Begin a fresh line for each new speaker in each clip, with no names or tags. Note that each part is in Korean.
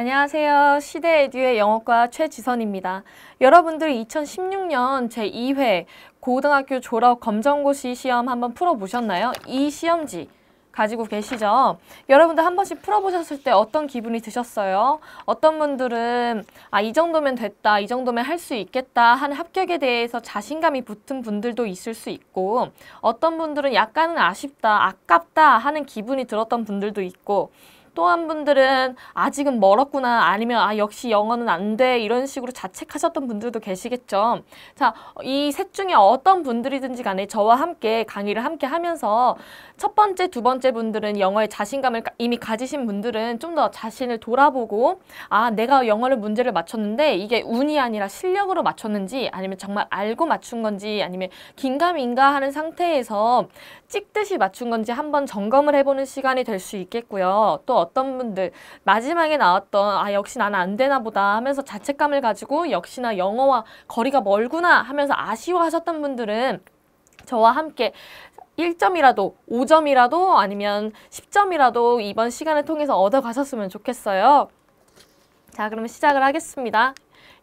안녕하세요. 시대 에듀의 영어과 최지선입니다. 여러분들 2016년 제2회 고등학교 졸업 검정고시 시험 한번 풀어보셨나요? 이 시험지 가지고 계시죠? 여러분들 한 번씩 풀어보셨을 때 어떤 기분이 드셨어요? 어떤 분들은 아, 이 정도면 됐다, 이 정도면 할 수 있겠다 한 합격에 대해서 자신감이 붙은 분들도 있을 수 있고 어떤 분들은 약간은 아쉽다, 아깝다 하는 기분이 들었던 분들도 있고 또한 분들은 아직은 멀었구나 아니면 아 역시 영어는 안 돼 이런 식으로 자책하셨던 분들도 계시겠죠. 자, 이 셋 중에 어떤 분들이든지 간에 저와 함께 강의를 함께 하면서 첫 번째, 두 번째 분들은 영어에 자신감을 이미 가지신 분들은 좀 더 자신을 돌아보고 아 내가 영어를 문제를 맞췄는데 이게 운이 아니라 실력으로 맞췄는지 아니면 정말 알고 맞춘 건지 아니면 긴가민가 하는 상태에서 찍듯이 맞춘 건지 한번 점검을 해보는 시간이 될 수 있겠고요. 또 어떤 분들 마지막에 나왔던 아 역시 나는 안 되나 보다 하면서 자책감을 가지고 역시나 영어와 거리가 멀구나 하면서 아쉬워하셨던 분들은 저와 함께 1점이라도 5점이라도 아니면 10점이라도 이번 시간을 통해서 얻어가셨으면 좋겠어요. 자그럼 시작을 하겠습니다.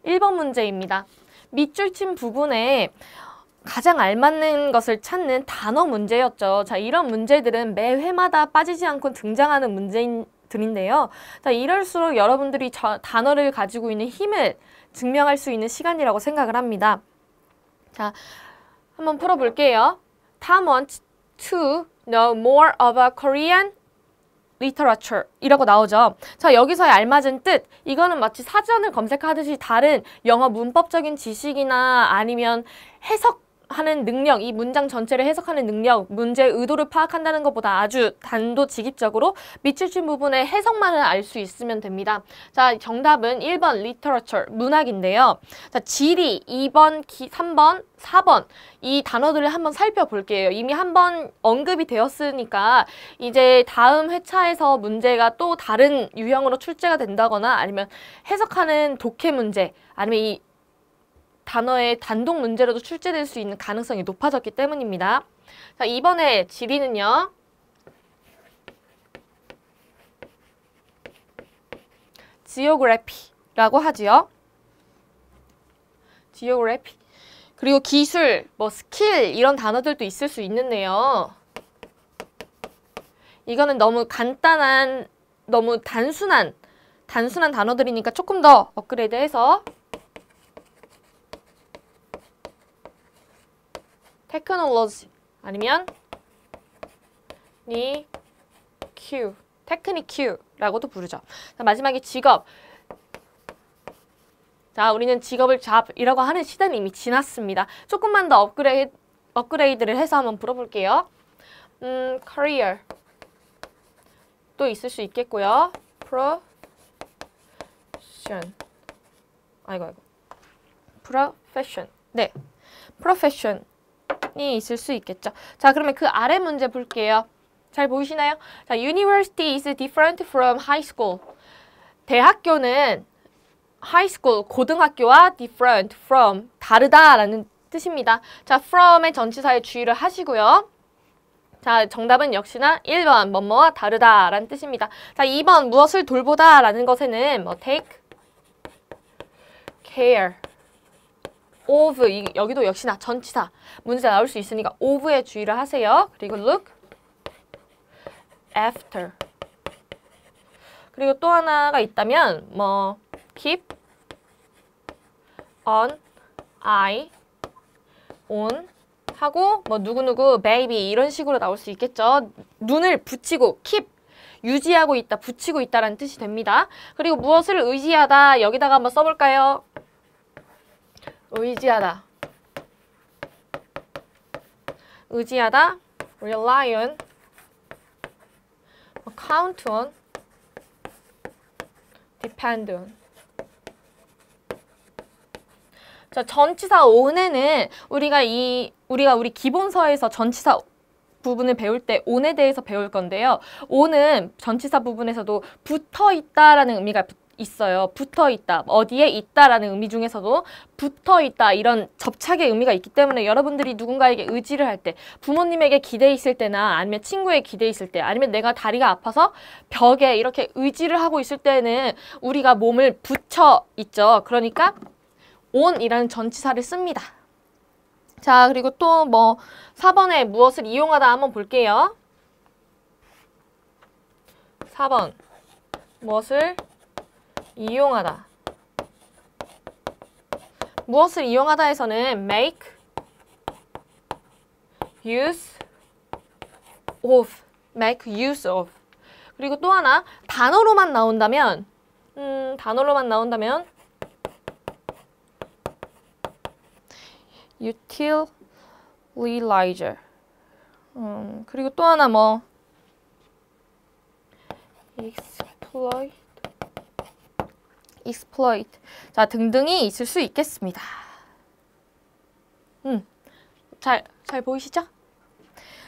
1번 문제입니다. 밑줄 친 부분에 가장 알맞는 것을 찾는 단어 문제였죠. 자, 이런 문제들은 매 회마다 빠지지 않고 등장하는 문제들인데요. 자, 이럴수록 여러분들이 저, 단어를 가지고 있는 힘을 증명할 수 있는 시간이라고 생각을 합니다. 자, 한번 풀어볼게요. Tom wants to know more about Korean literature 이라고 나오죠. 자 여기서의 알맞은 뜻 이거는 마치 사전을 검색하듯이 다른 영어 문법적인 지식이나 아니면 해석 하는 능력, 이 문장 전체를 해석하는 능력, 문제의 의도를 파악한다는 것보다 아주 단도직입적으로 밑줄친 부분의 해석만을 알 수 있으면 됩니다. 자, 정답은 1번 literature, 문학인데요. 자, 지리 2번, 기, 3번, 4번 이 단어들을 한번 살펴볼게요. 이미 한번 언급이 되었으니까 이제 다음 회차에서 문제가 또 다른 유형으로 출제가 된다거나 아니면 해석하는 독해 문제 아니면 이 단어의 단독 문제로도 출제될 수 있는 가능성이 높아졌기 때문입니다. 자, 이번에 지리는요. 지오그래피라고 하지요. 지오그래피. 그리고 기술, 뭐 스킬 이런 단어들도 있을 수 있는데요. 이거는 너무 간단한, 너무 단순한, 단순한 단어들이니까 조금 더 업그레이드해서 테크놀로지 아니면 니 큐, 테크니 큐라고도 부르죠. 마지막에 직업. 자, 우리는 직업을 잡이라고 하는 시대는 이미 지났습니다. 조금만 더 업그레이드, 업그레이드를 해서 한번 물어볼게요. 음, career 또 있을 수 있겠고요. profession 아이고 아이고. profession 네. profession 부분이 있을 수 있겠죠. 자, 그러면 그 아래 문제 볼게요. 잘 보이시나요? 자, university is different from high school. 대학교는 high school, 고등학교와 different from, 다르다라는 뜻입니다. 자, from의 전치사에 주의를 하시고요. 자, 정답은 역시나 1번, 뭐뭐와 다르다라는 뜻입니다. 자, 2번, 무엇을 돌보다라는 것에는 뭐 take care of 이, 여기도 역시나 전치사 문제 나올 수 있으니까 of에 주의를 하세요. 그리고 look after 그리고 또 하나가 있다면 뭐 keep on I on 하고 뭐 누구누구 baby 이런 식으로 나올 수 있겠죠. 눈을 붙이고 keep 유지하고 있다, 붙이고 있다라는 뜻이 됩니다. 그리고 무엇을 의지하다 여기다가 한번 써볼까요? 의지하다 의지하다 rely on 뭐 count on depend on 자, 전치사 on에는 우리가 이 우리가 우리 기본서에서 전치사 부분을 배울 때 on에 대해서 배울 건데요. on은 전치사 부분에서도 붙어 있다라는 의미가 있어요. 붙어 있다. 어디에 있다라는 의미 중에서도 붙어 있다. 이런 접착의 의미가 있기 때문에 여러분들이 누군가에게 의지를 할 때, 부모님에게 기대 있을 때나 아니면 친구에 기대 있을 때, 아니면 내가 다리가 아파서 벽에 이렇게 의지를 하고 있을 때는 우리가 몸을 붙여 있죠. 그러니까 온이라는 전치사를 씁니다. 자, 그리고 또 뭐 4번에 무엇을 이용하다 한번 볼게요. 4번. 무엇을 이용하다. 무엇을 이용하다에서는 make, use of, make use of. 그리고 또 하나 단어로만 나온다면 음, 단어로만 나온다면 utilizer. 음, 그리고 또 하나 뭐 exploit exploit 자 등등이 있을 수 있겠습니다. 음, 잘, 잘 보이시죠?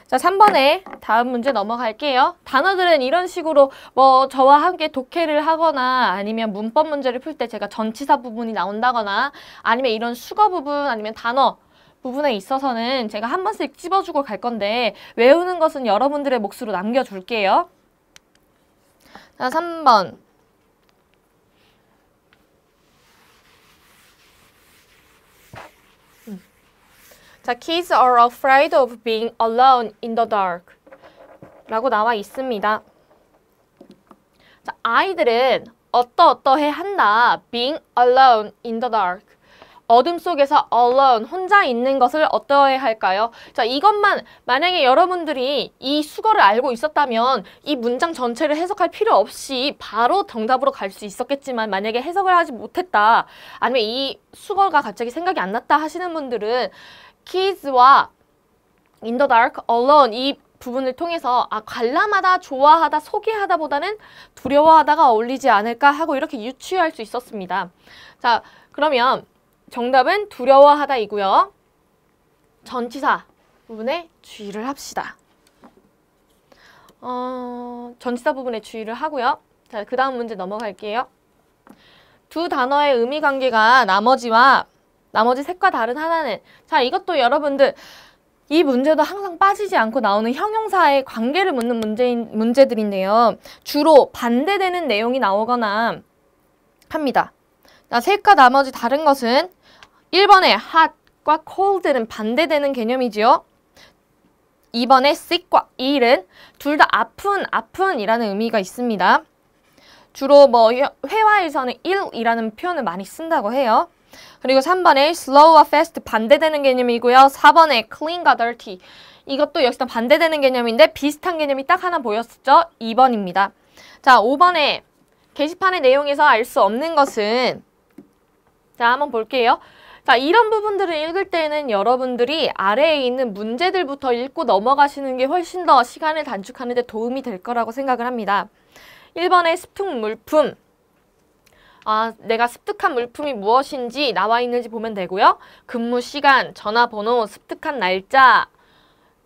자, 3번에 다음 문제 넘어갈게요. 단어들은 이런 식으로 뭐 저와 함께 독해를 하거나 아니면 문법 문제를 풀 때 제가 전치사 부분이 나온다거나 아니면 이런 수거 부분 아니면 단어 부분에 있어서는 제가 한 번씩 찝어주고 갈 건데 외우는 것은 여러분들의 몫으로 남겨줄게요. 자, 3번. 자, kids are afraid of being alone in the dark. 라고 나와 있습니다. 자, 아이들은 어떠어떠해 한다. being alone in the dark. 어둠 속에서 alone, 혼자 있는 것을 어떠해 할까요? 자, 이것만 만약에 여러분들이 이 수거를 알고 있었다면 이 문장 전체를 해석할 필요 없이 바로 정답으로 갈 수 있었겠지만 만약에 해석을 하지 못했다, 아니면 이 수거가 갑자기 생각이 안 났다 하시는 분들은 Kids와 In the Dark, Alone 이 부분을 통해서 아 관람하다, 좋아하다, 소개하다보다는 두려워하다가 어울리지 않을까 하고 이렇게 유추할 수 있었습니다. 자, 그러면 정답은 두려워하다이고요. 전치사 부분에 주의를 합시다. 어, 전치사 부분에 주의를 하고요. 자, 그 다음 문제 넘어갈게요. 두 단어의 의미관계가 나머지와 나머지 색과 다른 하나는 자 이것도 여러분들 이 문제도 항상 빠지지 않고 나오는 형용사의 관계를 묻는 문제인, 문제들인데요. 주로 반대되는 내용이 나오거나 합니다. 자, 색과 나머지 다른 것은 1번의 hot과 cold는 반대되는 개념이지요. 2번에 sick과 ill은 둘 다 아픈, 아픈이라는 의미가 있습니다. 주로 뭐 회화에서는 ill이라는 표현을 많이 쓴다고 해요. 그리고 3번에 slow와 fast 반대되는 개념이고요. 4번에 clean과 dirty 이것도 역시 반대되는 개념인데 비슷한 개념이 딱 하나 보였죠. 2번입니다. 자, 5번에 게시판의 내용에서 알 수 없는 것은 자, 한번 볼게요. 자, 이런 부분들을 읽을 때는 여러분들이 아래에 있는 문제들부터 읽고 넘어가시는 게 훨씬 더 시간을 단축하는 데 도움이 될 거라고 생각을 합니다. 1번에 스툭 물품 아, 내가 습득한 물품이 무엇인지 나와 있는지 보면 되고요. 근무 시간, 전화번호, 습득한 날짜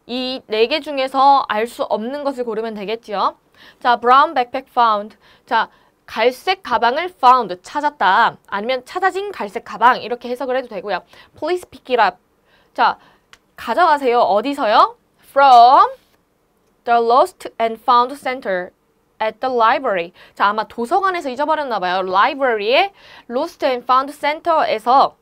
이 네 개 중에서 알 수 없는 것을 고르면 되겠지요. 자, brown backpack found. 자, 갈색 가방을 found, 찾았다. 아니면 찾아진 갈색 가방 이렇게 해석을 해도 되고요. Please pick it up. 자, 가져가세요. 어디서요? From the lost and found center. at the library. 자, 아마 도서관에서 잊어버렸나 봐요. library의 lost and found center에서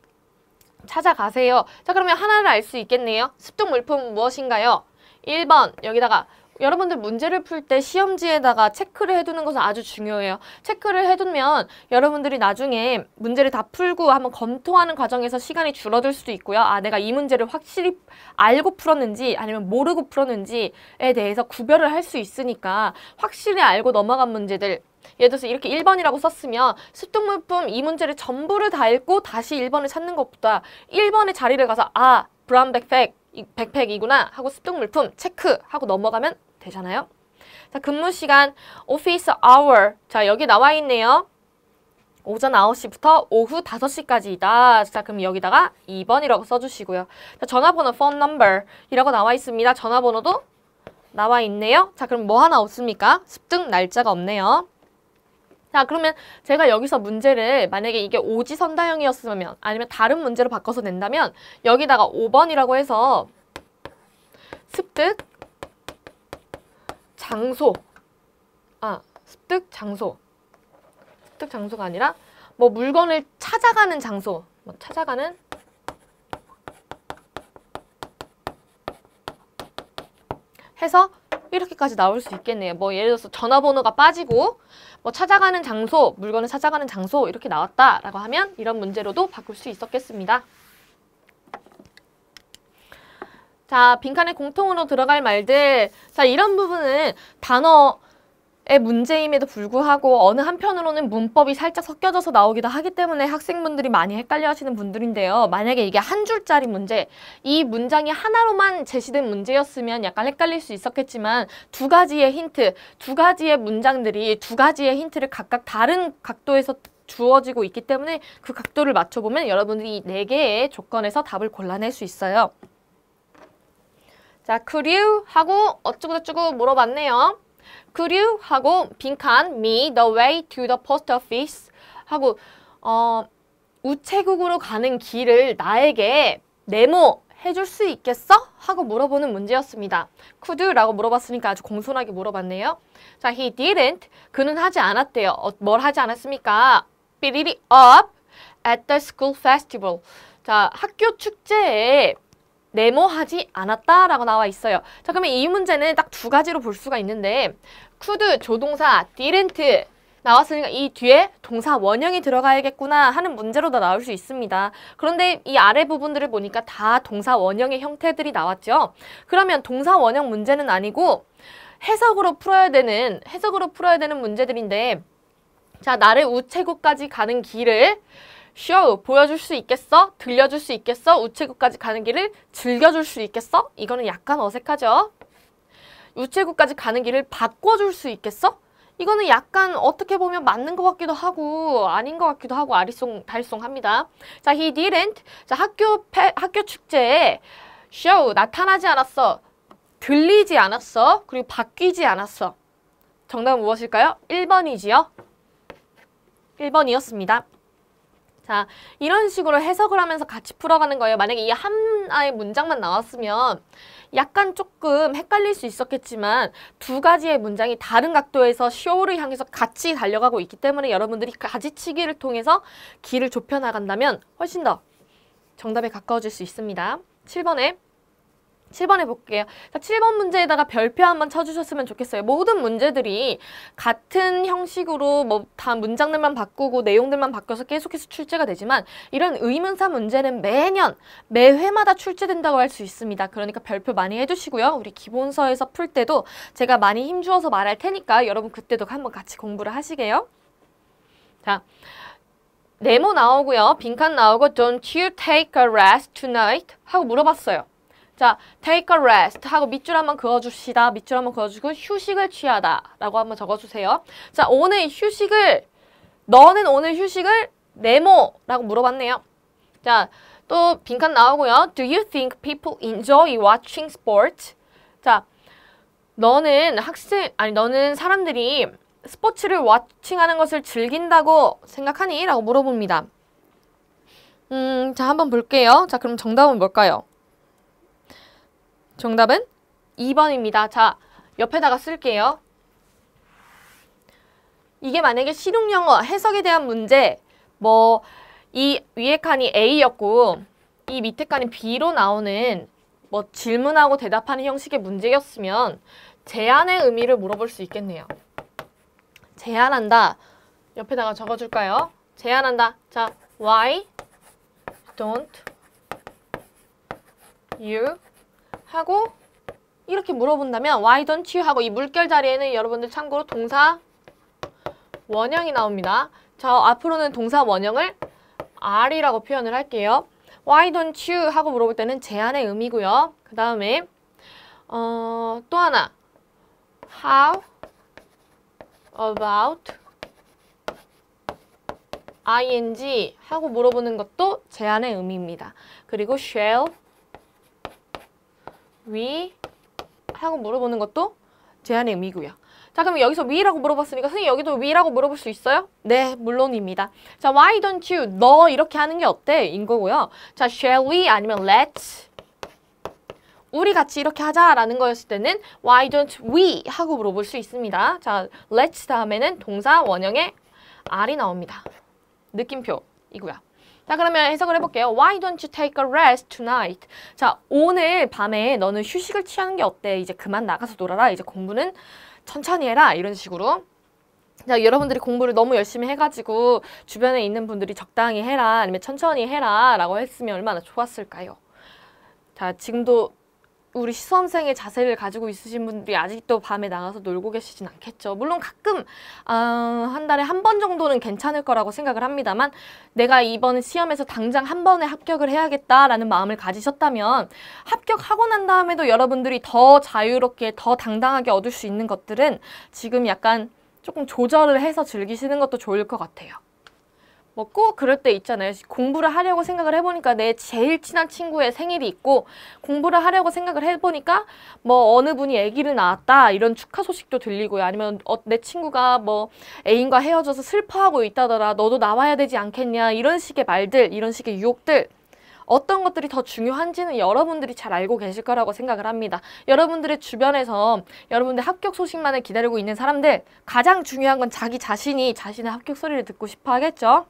찾아가세요. 자, 그러면 하나를 알 수 있겠네요. 습득 물품 무엇인가요? 1번 여기다가 여러분들 문제를 풀 때 시험지에다가 체크를 해두는 것은 아주 중요해요. 체크를 해두면 여러분들이 나중에 문제를 다 풀고 한번 검토하는 과정에서 시간이 줄어들 수도 있고요. 아 내가 이 문제를 확실히 알고 풀었는지 아니면 모르고 풀었는지에 대해서 구별을 할 수 있으니까 확실히 알고 넘어간 문제들 예를 들어서 이렇게 1번이라고 썼으면 습득물품이 문제를 전부를 다 읽고 다시 1번을 찾는 것보다 1번의 자리를 가서 아 브라운 백팩 백팩이구나 하고 습득물품 체크하고 넘어가면 되잖아요. 자, 근무 시간, office hour. 자, 여기 나와 있네요. 오전 9시부터 오후 5시까지이다. 자, 그럼 여기다가 2번이라고 써주시고요. 자, 전화번호, phone number 이라고 나와 있습니다. 전화번호도 나와 있네요. 자, 그럼 뭐 하나 없습니까? 습득 날짜가 없네요. 자, 그러면 제가 여기서 문제를 만약에 이게 오지선다형이었으면 아니면 다른 문제로 바꿔서 낸다면 여기다가 5번이라고 해서 습득 장소 아 습득 장소 습득 장소가 아니라 뭐 물건을 찾아가는 장소 뭐 찾아가는 해서 이렇게까지 나올 수 있겠네요. 뭐 예를 들어서 전화번호가 빠지고 뭐 찾아가는 장소, 물건을 찾아가는 장소 이렇게 나왔다라고 하면 이런 문제로도 바꿀 수 있었겠습니다. 자, 빈칸에 공통으로 들어갈 말들. 자, 이런 부분은 단어 의 문제임에도 불구하고 어느 한편으로는 문법이 살짝 섞여져서 나오기도 하기 때문에 학생분들이 많이 헷갈려 하시는 분들인데요. 만약에 이게 한 줄짜리 문제, 이 문장이 하나로만 제시된 문제였으면 약간 헷갈릴 수 있었겠지만 두 가지의 힌트, 두 가지의 문장들이 두 가지의 힌트를 각각 다른 각도에서 주어지고 있기 때문에 그 각도를 맞춰보면 여러분들이 이 네 개의 조건에서 답을 골라낼 수 있어요. 자, 그류 하고 어쩌고저쩌고 물어봤네요. 그류 하고 빈칸 me the way to the post office 하고 어 우체국으로 가는 길을 나에게 네모 해줄 수 있겠어? 하고 물어보는 문제였습니다. could라고 물어봤으니까 아주 공손하게 물어봤네요. 자, he didn't. 그는 하지 않았대요. 어, 뭘 하지 않았습니까? 삐리리 up at the school festival. 자, 학교 축제에 네모하지 않았다라고 나와 있어요. 자, 그러면 이 문제는 딱 두 가지로 볼 수가 있는데 쿠드 조동사 디렌트 나왔으니까 이 뒤에 동사 원형이 들어가야겠구나 하는 문제로 도 나올 수 있습니다. 그런데 이 아래 부분들을 보니까 다 동사 원형의 형태들이 나왔죠. 그러면 동사 원형 문제는 아니고 해석으로 풀어야 되는 해석으로 풀어야 되는 문제들인데 자 나를 우체국까지 가는 길을 쇼 보여줄 수 있겠어? 들려줄 수 있겠어? 우체국까지 가는 길을 즐겨줄 수 있겠어? 이거는 약간 어색하죠? 우체국까지 가는 길을 바꿔줄 수 있겠어? 이거는 약간 어떻게 보면 맞는 것 같기도 하고 아닌 것 같기도 하고 아리송 달송합니다. 자, he didn't. 자, 학교 페, 학교 축제에 s h o 나타나지 않았어. 들리지 않았어. 그리고 바뀌지 않았어. 정답은 무엇일까요? 1번이지요. 1번이었습니다. 자, 이런 식으로 해석을 하면서 같이 풀어가는 거예요. 만약에 이 하나의 문장만 나왔으면 약간 조금 헷갈릴 수 있었겠지만 두 가지의 문장이 다른 각도에서 쇼를 향해서 같이 달려가고 있기 때문에 여러분들이 가지치기를 통해서 길을 좁혀나간다면 훨씬 더 정답에 가까워질 수 있습니다. 7번에 7번 해볼게요. 자, 7번 문제에다가 별표 한번 쳐주셨으면 좋겠어요. 모든 문제들이 같은 형식으로 뭐 다 문장들만 바꾸고 내용들만 바뀌어서 계속해서 출제가 되지만 이런 의문사 문제는 매년, 매회마다 출제된다고 할 수 있습니다. 그러니까 별표 많이 해주시고요. 우리 기본서에서 풀 때도 제가 많이 힘주어서 말할 테니까 여러분 그때도 한번 같이 공부를 하시게요. 자, 네모 나오고요. 빈칸 나오고 Don't you take a rest tonight? 하고 물어봤어요. 자, take a rest 하고 밑줄 한번 그어줍시다. 밑줄 한번 그어주고 휴식을 취하다 라고 한번 적어주세요. 자, 오늘 휴식을 너는 오늘 휴식을 네모 라고 물어봤네요. 자, 또 빈칸 나오고요. Do you think people enjoy watching sports? 자, 너는 학생, 아니 너는 사람들이 스포츠를 와칭하는 것을 즐긴다고 생각하니? 라고 물어봅니다. 음, 자, 한번 볼게요. 자, 그럼 정답은 뭘까요? 정답은 2번입니다. 자, 옆에다가 쓸게요. 이게 만약에 실용영어 해석에 대한 문제 뭐 이 위에 칸이 A였고 이 밑에 칸이 B로 나오는 뭐 질문하고 대답하는 형식의 문제였으면 제안의 의미를 물어볼 수 있겠네요. 제안한다. 옆에다가 적어줄까요? 제안한다. 자, why don't you 하고 이렇게 물어본다면 why don't you 하고 이 물결 자리에는 여러분들 참고로 동사 원형이 나옵니다. 자, 앞으로는 동사 원형을 R이라고 표현을 할게요. Why don't you? 하고 물어볼 때는 제안의 의미고요. 그 다음에 어, 또 하나 How about ing 하고 물어보는 것도 제안의 의미입니다. 그리고 shall 위 하고 물어보는 것도 제한의 의미고요. 자 그럼 여기서 위라고 물어봤으니까 선생님 여기도 위라고 물어볼 수 있어요? 네 물론입니다. 자 why don't you 너 이렇게 하는 게 어때? 인 거고요. 자 shall we 아니면 let's 우리 같이 이렇게 하자라는 거였을 때는 why don't we 하고 물어볼 수 있습니다. 자 let's 다음에는 동사 원형의 R이 나옵니다. 느낌표이고요. 자 그러면 해석을 해볼게요. Why don't you take a rest tonight? 자 오늘 밤에 너는 휴식을 취하는 게 어때? 이제 그만 나가서 놀아라. 이제 공부는 천천히 해라. 이런 식으로 자, 여러분들이 공부를 너무 열심히 해가지고 주변에 있는 분들이 적당히 해라 아니면 천천히 해라 라고 했으면 얼마나 좋았을까요? 자, 지금도 우리 수험생의 자세를 가지고 있으신 분들이 아직도 밤에 나가서 놀고 계시진 않겠죠. 물론 가끔 아, 한 달에 한 번 정도는 괜찮을 거라고 생각을 합니다만 내가 이번 시험에서 당장 한 번에 합격을 해야겠다라는 마음을 가지셨다면 합격하고 난 다음에도 여러분들이 더 자유롭게 더 당당하게 얻을 수 있는 것들은 지금 약간 조금 조절을 해서 즐기시는 것도 좋을 것 같아요. 먹고 그럴 때 있잖아요. 공부를 하려고 생각을 해보니까 내 제일 친한 친구의 생일이 있고 공부를 하려고 생각을 해보니까 뭐 어느 분이 아기를 낳았다 이런 축하 소식도 들리고요. 아니면 어, 내 친구가 뭐 애인과 헤어져서 슬퍼하고 있다더라. 너도 나와야 되지 않겠냐 이런 식의 말들 이런 식의 유혹들 어떤 것들이 더 중요한지는 여러분들이 잘 알고 계실 거라고 생각을 합니다. 여러분들의 주변에서 여러분들 합격 소식만을 기다리고 있는 사람들 가장 중요한 건 자기 자신이 자신의 합격 소리를 듣고 싶어 하겠죠.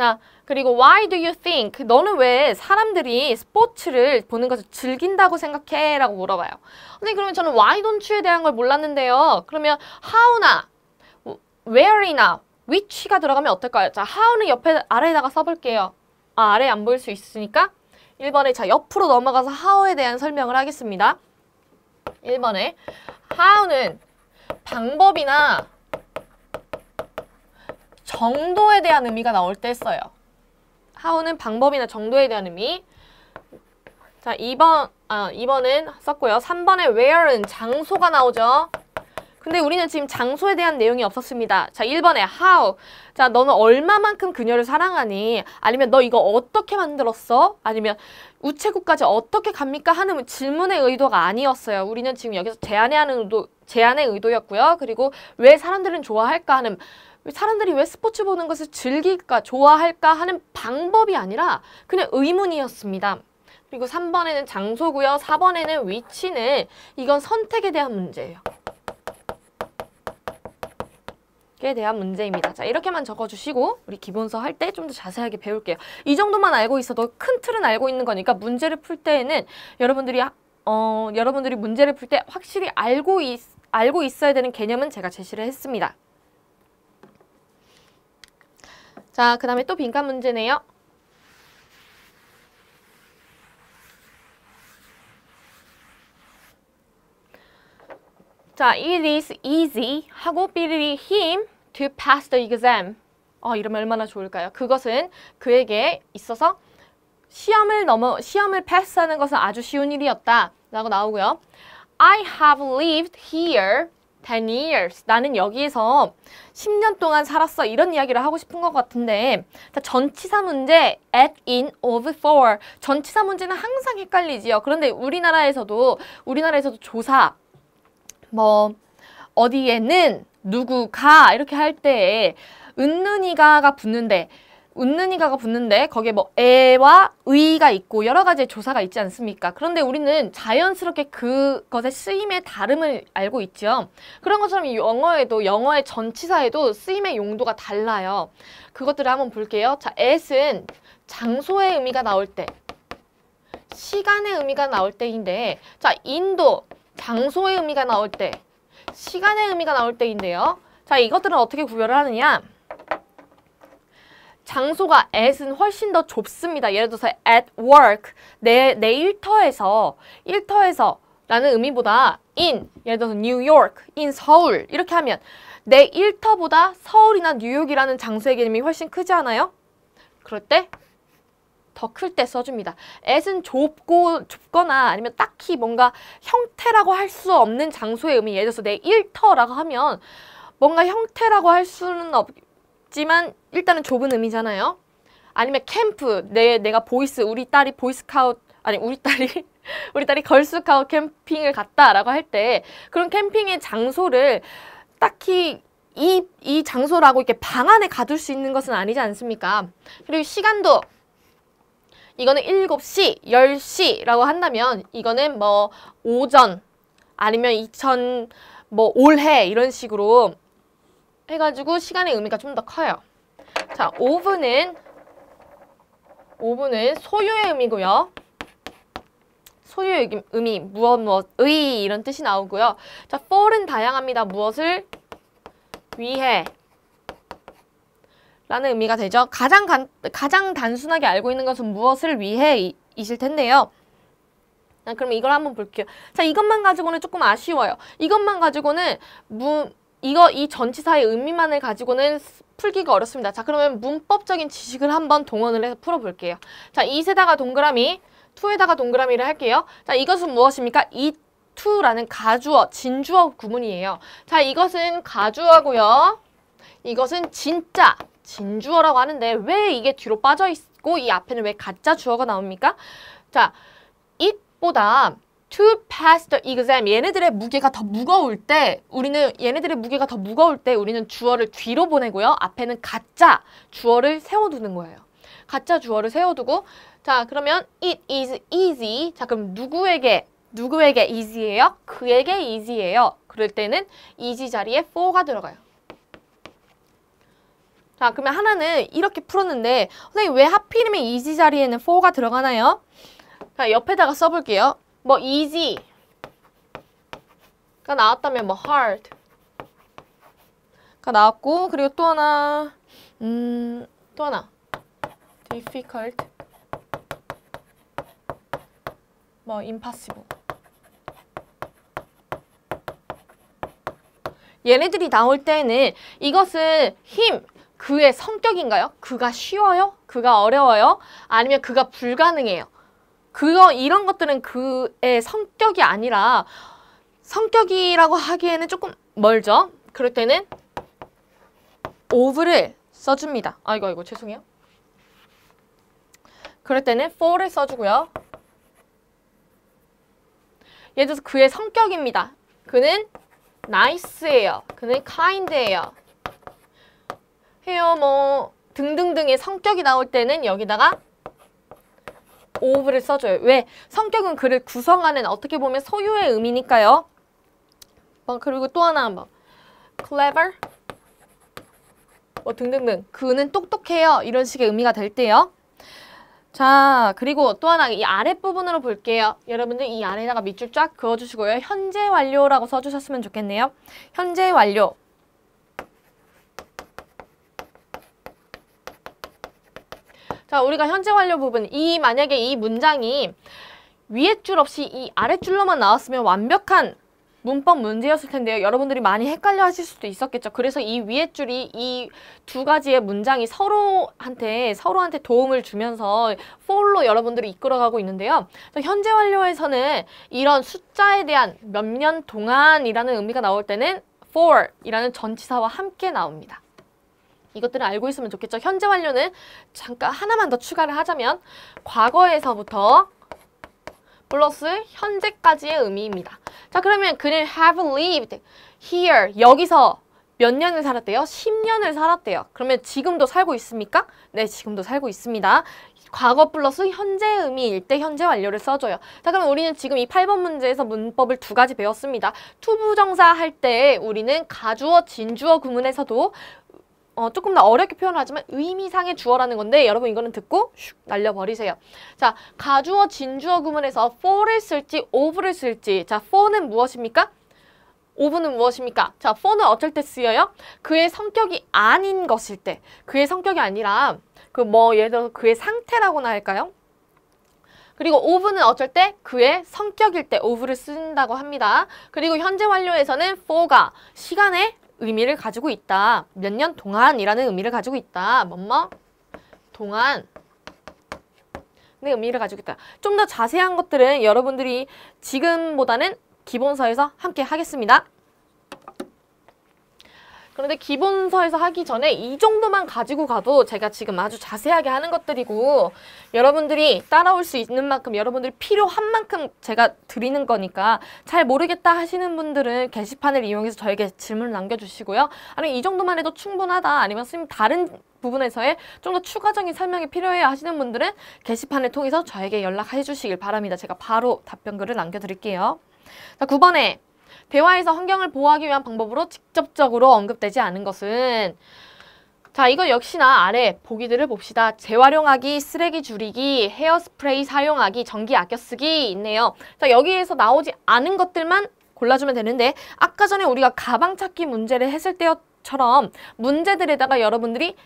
자, 그리고 why do you think? 너는 왜 사람들이 스포츠를 보는 것을 즐긴다고 생각해? 라고 물어봐요. 근데 그러면 저는 why don't you에 대한 걸 몰랐는데요. 그러면 how나 where이나 which가 들어가면 어떨까요? 자, how는 옆에 아래에다가 써볼게요. 아, 아래 안 보일 수 있으니까 1번에 자, 옆으로 넘어가서 how에 대한 설명을 하겠습니다. 1번에 how는 방법이나 정도에 대한 의미가 나올 때 써요. how는 방법이나 정도에 대한 의미. 자, 2번, 아, 2번은 썼고요. 3번에 where은 장소가 나오죠. 근데 우리는 지금 장소에 대한 내용이 없었습니다. 자, 1번에 how. 자, 너는 얼마만큼 그녀를 사랑하니? 아니면 너 이거 어떻게 만들었어? 아니면 우체국까지 어떻게 갑니까? 하는 질문의 의도가 아니었어요. 우리는 지금 여기서 제안의 하는 의도, 제안의 의도였고요. 그리고 왜 사람들은 좋아할까 하는 사람들이 왜 스포츠 보는 것을 즐길까, 좋아할까 하는 방법이 아니라 그냥 의문이었습니다. 그리고 3번에는 장소고요. 4번에는 위치는 이건 선택에 대한 문제예요. 에 대한 문제입니다. 자 이렇게만 적어주시고 우리 기본서 할 때 좀 더 자세하게 배울게요. 이 정도만 알고 있어도 큰 틀은 알고 있는 거니까 문제를 풀 때에는 여러분들이 어 여러분들이 문제를 풀 때 확실히 알고 있, 알고 있어야 되는 개념은 제가 제시를 했습니다. 자, 그 다음에 또 빈칸 문제네요. 자, it is easy 하고 삐리리 him to pass the exam. 어, 이러면 얼마나 좋을까요? 그것은 그에게 있어서 시험을 넘어 시험을 패스하는 것은 아주 쉬운 일이었다 라고 나오고요. I have lived here 10 years. 나는 여기에서 10년 동안 살았어. 이런 이야기를 하고 싶은 것 같은데 자, 전치사 문제 at, in, of, for. 전치사 문제는 항상 헷갈리지요. 그런데 우리나라에서도 우리나라에서도 조사 뭐 어디에는 누구가 이렇게 할 때에 은는이가가 붙는데 웃는 이가가 붙는데 거기에 뭐애와 의가 있고 여러 가지 조사가 있지 않습니까? 그런데 우리는 자연스럽게 그것의 쓰임의 다름을 알고 있죠. 그런 것처럼 영어에도 영어의 전치사에도 쓰임의 용도가 달라요. 그것들을 한번 볼게요. 자, at은 장소의 의미가 나올 때 시간의 의미가 나올 때인데 자, 인도 장소의 의미가 나올 때 시간의 의미가 나올 때인데요. 자, 이것들은 어떻게 구별을 하느냐? 장소가 at은 훨씬 더 좁습니다. 예를 들어서 at work, 내, 내 일터에서, 일터에서 라는 의미보다 in, 예를 들어서 뉴욕, in 서울 이렇게 하면 내 일터보다 서울이나 뉴욕이라는 장소의 개념이 훨씬 크지 않아요? 그럴 때 더 클 때 써줍니다. at은 좁고 좁거나 아니면 딱히 뭔가 형태라고 할 수 없는 장소의 의미 예를 들어서 내 일터라고 하면 뭔가 형태라고 할 수는 없지만 일단은 좁은 의미잖아요. 아니면 캠프, 내, 내가 보이스, 우리 딸이 보이스카웃, 아니 우리 딸이 우리 딸이 걸스카웃 캠핑을 갔다라고 할 때 그런 캠핑의 장소를 딱히 이, 이 장소라고 이렇게 방 안에 가둘 수 있는 것은 아니지 않습니까? 그리고 시간도 이거는 7시, 10시라고 한다면 이거는 뭐 오전 아니면 2000뭐 올해 이런 식으로 해가지고 시간의 의미가 좀 더 커요. 자, 오브는 오브는 소유의 의미고요. 소유의 의미, 무엇 무엇의 이런 뜻이 나오고요. 자, for은 다양합니다. 무엇을 위해 라는 의미가 되죠. 가장 간, 가장 단순하게 알고 있는 것은 무엇을 위해 이실 텐데요. 자, 아, 그럼 이걸 한번 볼게요. 자, 이것만 가지고는 조금 아쉬워요. 이것만 가지고는 무, 이거 이 전치사의 의미만을 가지고는 풀기가 어렵습니다. 자 그러면 문법적인 지식을 한번 동원을 해서 풀어볼게요. 자 2세다가 동그라미, 2에다가 동그라미를 할게요. 자 이것은 무엇입니까? 이 투라는 가주어, 진주어 구문이에요. 자 이것은 가주어고요. 이것은 진짜 진주어라고 하는데 왜 이게 뒤로 빠져있고 이 앞에는 왜 가짜 주어가 나옵니까? 자, it보다 to pass the exam 얘네들의 무게가 더 무거울 때 우리는 얘네들의 무게가 더 무거울 때 우리는 주어를 뒤로 보내고요. 앞에는 가짜 주어를 세워두는 거예요. 가짜 주어를 세워두고 자 그러면 it is easy 자 그럼 누구에게 누구에게 easy예요? 그에게 easy예요. 그럴 때는 easy 자리에 for가 들어가요. 자 그러면 하나는 이렇게 풀었는데 선생님 왜 하필이면 easy 자리에는 for가 들어가나요? 자 옆에다가 써볼게요. 뭐 easy가 나왔다면 뭐 hard가 나왔고 그리고 또 하나 음또 하나 difficult 뭐 impossible 얘네들이 나올 때는 이것은 힘, 그의 성격인가요? 그가 쉬워요? 그가 어려워요? 아니면 그가 불가능해요? 그거 이런 것들은 그의 성격이 아니라 성격이라고 하기에는 조금 멀죠. 그럴 때는 of를 써줍니다. 아이고 아이고 죄송해요. 그럴 때는 for를 써주고요. 예를 들어서 그의 성격입니다. 그는 nice예요. 그는 kind예요. 해요 뭐 등등등의 성격이 나올 때는 여기다가 오브를 써줘요. 왜? 성격은 그를 구성하는 어떻게 보면 소유의 의미니까요. 어, 그리고 또 하나 한번 clever 뭐 등등등 그는 똑똑해요 이런 식의 의미가 될 때요 자 그리고 또 하나 이 아랫부분으로 볼게요 여러분들 이 안에다가 밑줄 쫙 그어주시고요 현재 완료라고 써주셨으면 좋겠네요 현재 완료 자, 우리가 현재 완료 부분 이 만약에 이 문장이 위에 줄 없이 이 아래 줄로만 나왔으면 완벽한 문법 문제였을 텐데요. 여러분들이 많이 헷갈려 하실 수도 있었겠죠. 그래서 이 위에 줄이 이 두 가지의 문장이 서로한테 서로한테 도움을 주면서 폴로 여러분들이 이끌어가고 있는데요. 현재 완료에서는 이런 숫자에 대한 몇 년 동안이라는 의미가 나올 때는 for이라는 전치사와 함께 나옵니다. 이것들을 알고 있으면 좋겠죠. 현재 완료는 잠깐 하나만 더 추가를 하자면 과거에서부터 플러스 현재까지의 의미입니다. 자 그러면 그는 have lived here 여기서 몇 년을 살았대요? 10년을 살았대요. 그러면 지금도 살고 있습니까? 네, 지금도 살고 있습니다. 과거 플러스 현재 의미일 때 현재 완료를 써줘요. 자, 그럼 우리는 지금 이 8번 문제에서 문법을 두 가지 배웠습니다. 투부정사 할 때 우리는 가주어, 진주어 구문에서도 어, 조금 더 어렵게 표현하지만 을 의미상의 주어라는 건데 여러분 이거는 듣고 슉 날려버리세요. 자, 가주어, 진주어 구문에서 for를 쓸지 o v 를 쓸지 자, for는 무엇입니까? 오브는 무엇입니까? 자, for는 어쩔 때 쓰여요? 그의 성격이 아닌 것일 때 그의 성격이 아니라 그 뭐 예를 들어서 그의 상태라고나 할까요? 그리고 오브는 어쩔 때 그의 성격일 때 오브를 쓴다고 합니다. 그리고 현재 완료에서는 for가 시간의 의미를 가지고 있다. 몇 년 동안이라는 의미를 가지고 있다. 뭐뭐 뭐? 동안 의 네, 의미를 가지고 있다. 좀 더 자세한 것들은 여러분들이 지금보다는 기본서에서 함께 하겠습니다. 그런데 기본서에서 하기 전에 이 정도만 가지고 가도 제가 지금 아주 자세하게 하는 것들이고 여러분들이 따라올 수 있는 만큼 여러분들이 필요한 만큼 제가 드리는 거니까 잘 모르겠다 하시는 분들은 게시판을 이용해서 저에게 질문을 남겨주시고요. 아니면 이 정도만 해도 충분하다 아니면 선생님 다른 부분에서의 좀 더 추가적인 설명이 필요해 하시는 분들은 게시판을 통해서 저에게 연락해 주시길 바랍니다. 제가 바로 답변글을 남겨드릴게요. 자, 9번에 대화에서 환경을 보호하기 위한 방법으로 직접적으로 언급되지 않은 것은 자 이거 역시나 아래 보기들을 봅시다. 재활용하기, 쓰레기 줄이기, 헤어스프레이 사용하기, 전기 아껴 쓰기 있네요. 자 여기에서 나오지 않은 것들만 골라주면 되는데 아까 전에 우리가 가방 찾기 문제를 했을 때처럼 문제들에다가 여러분들이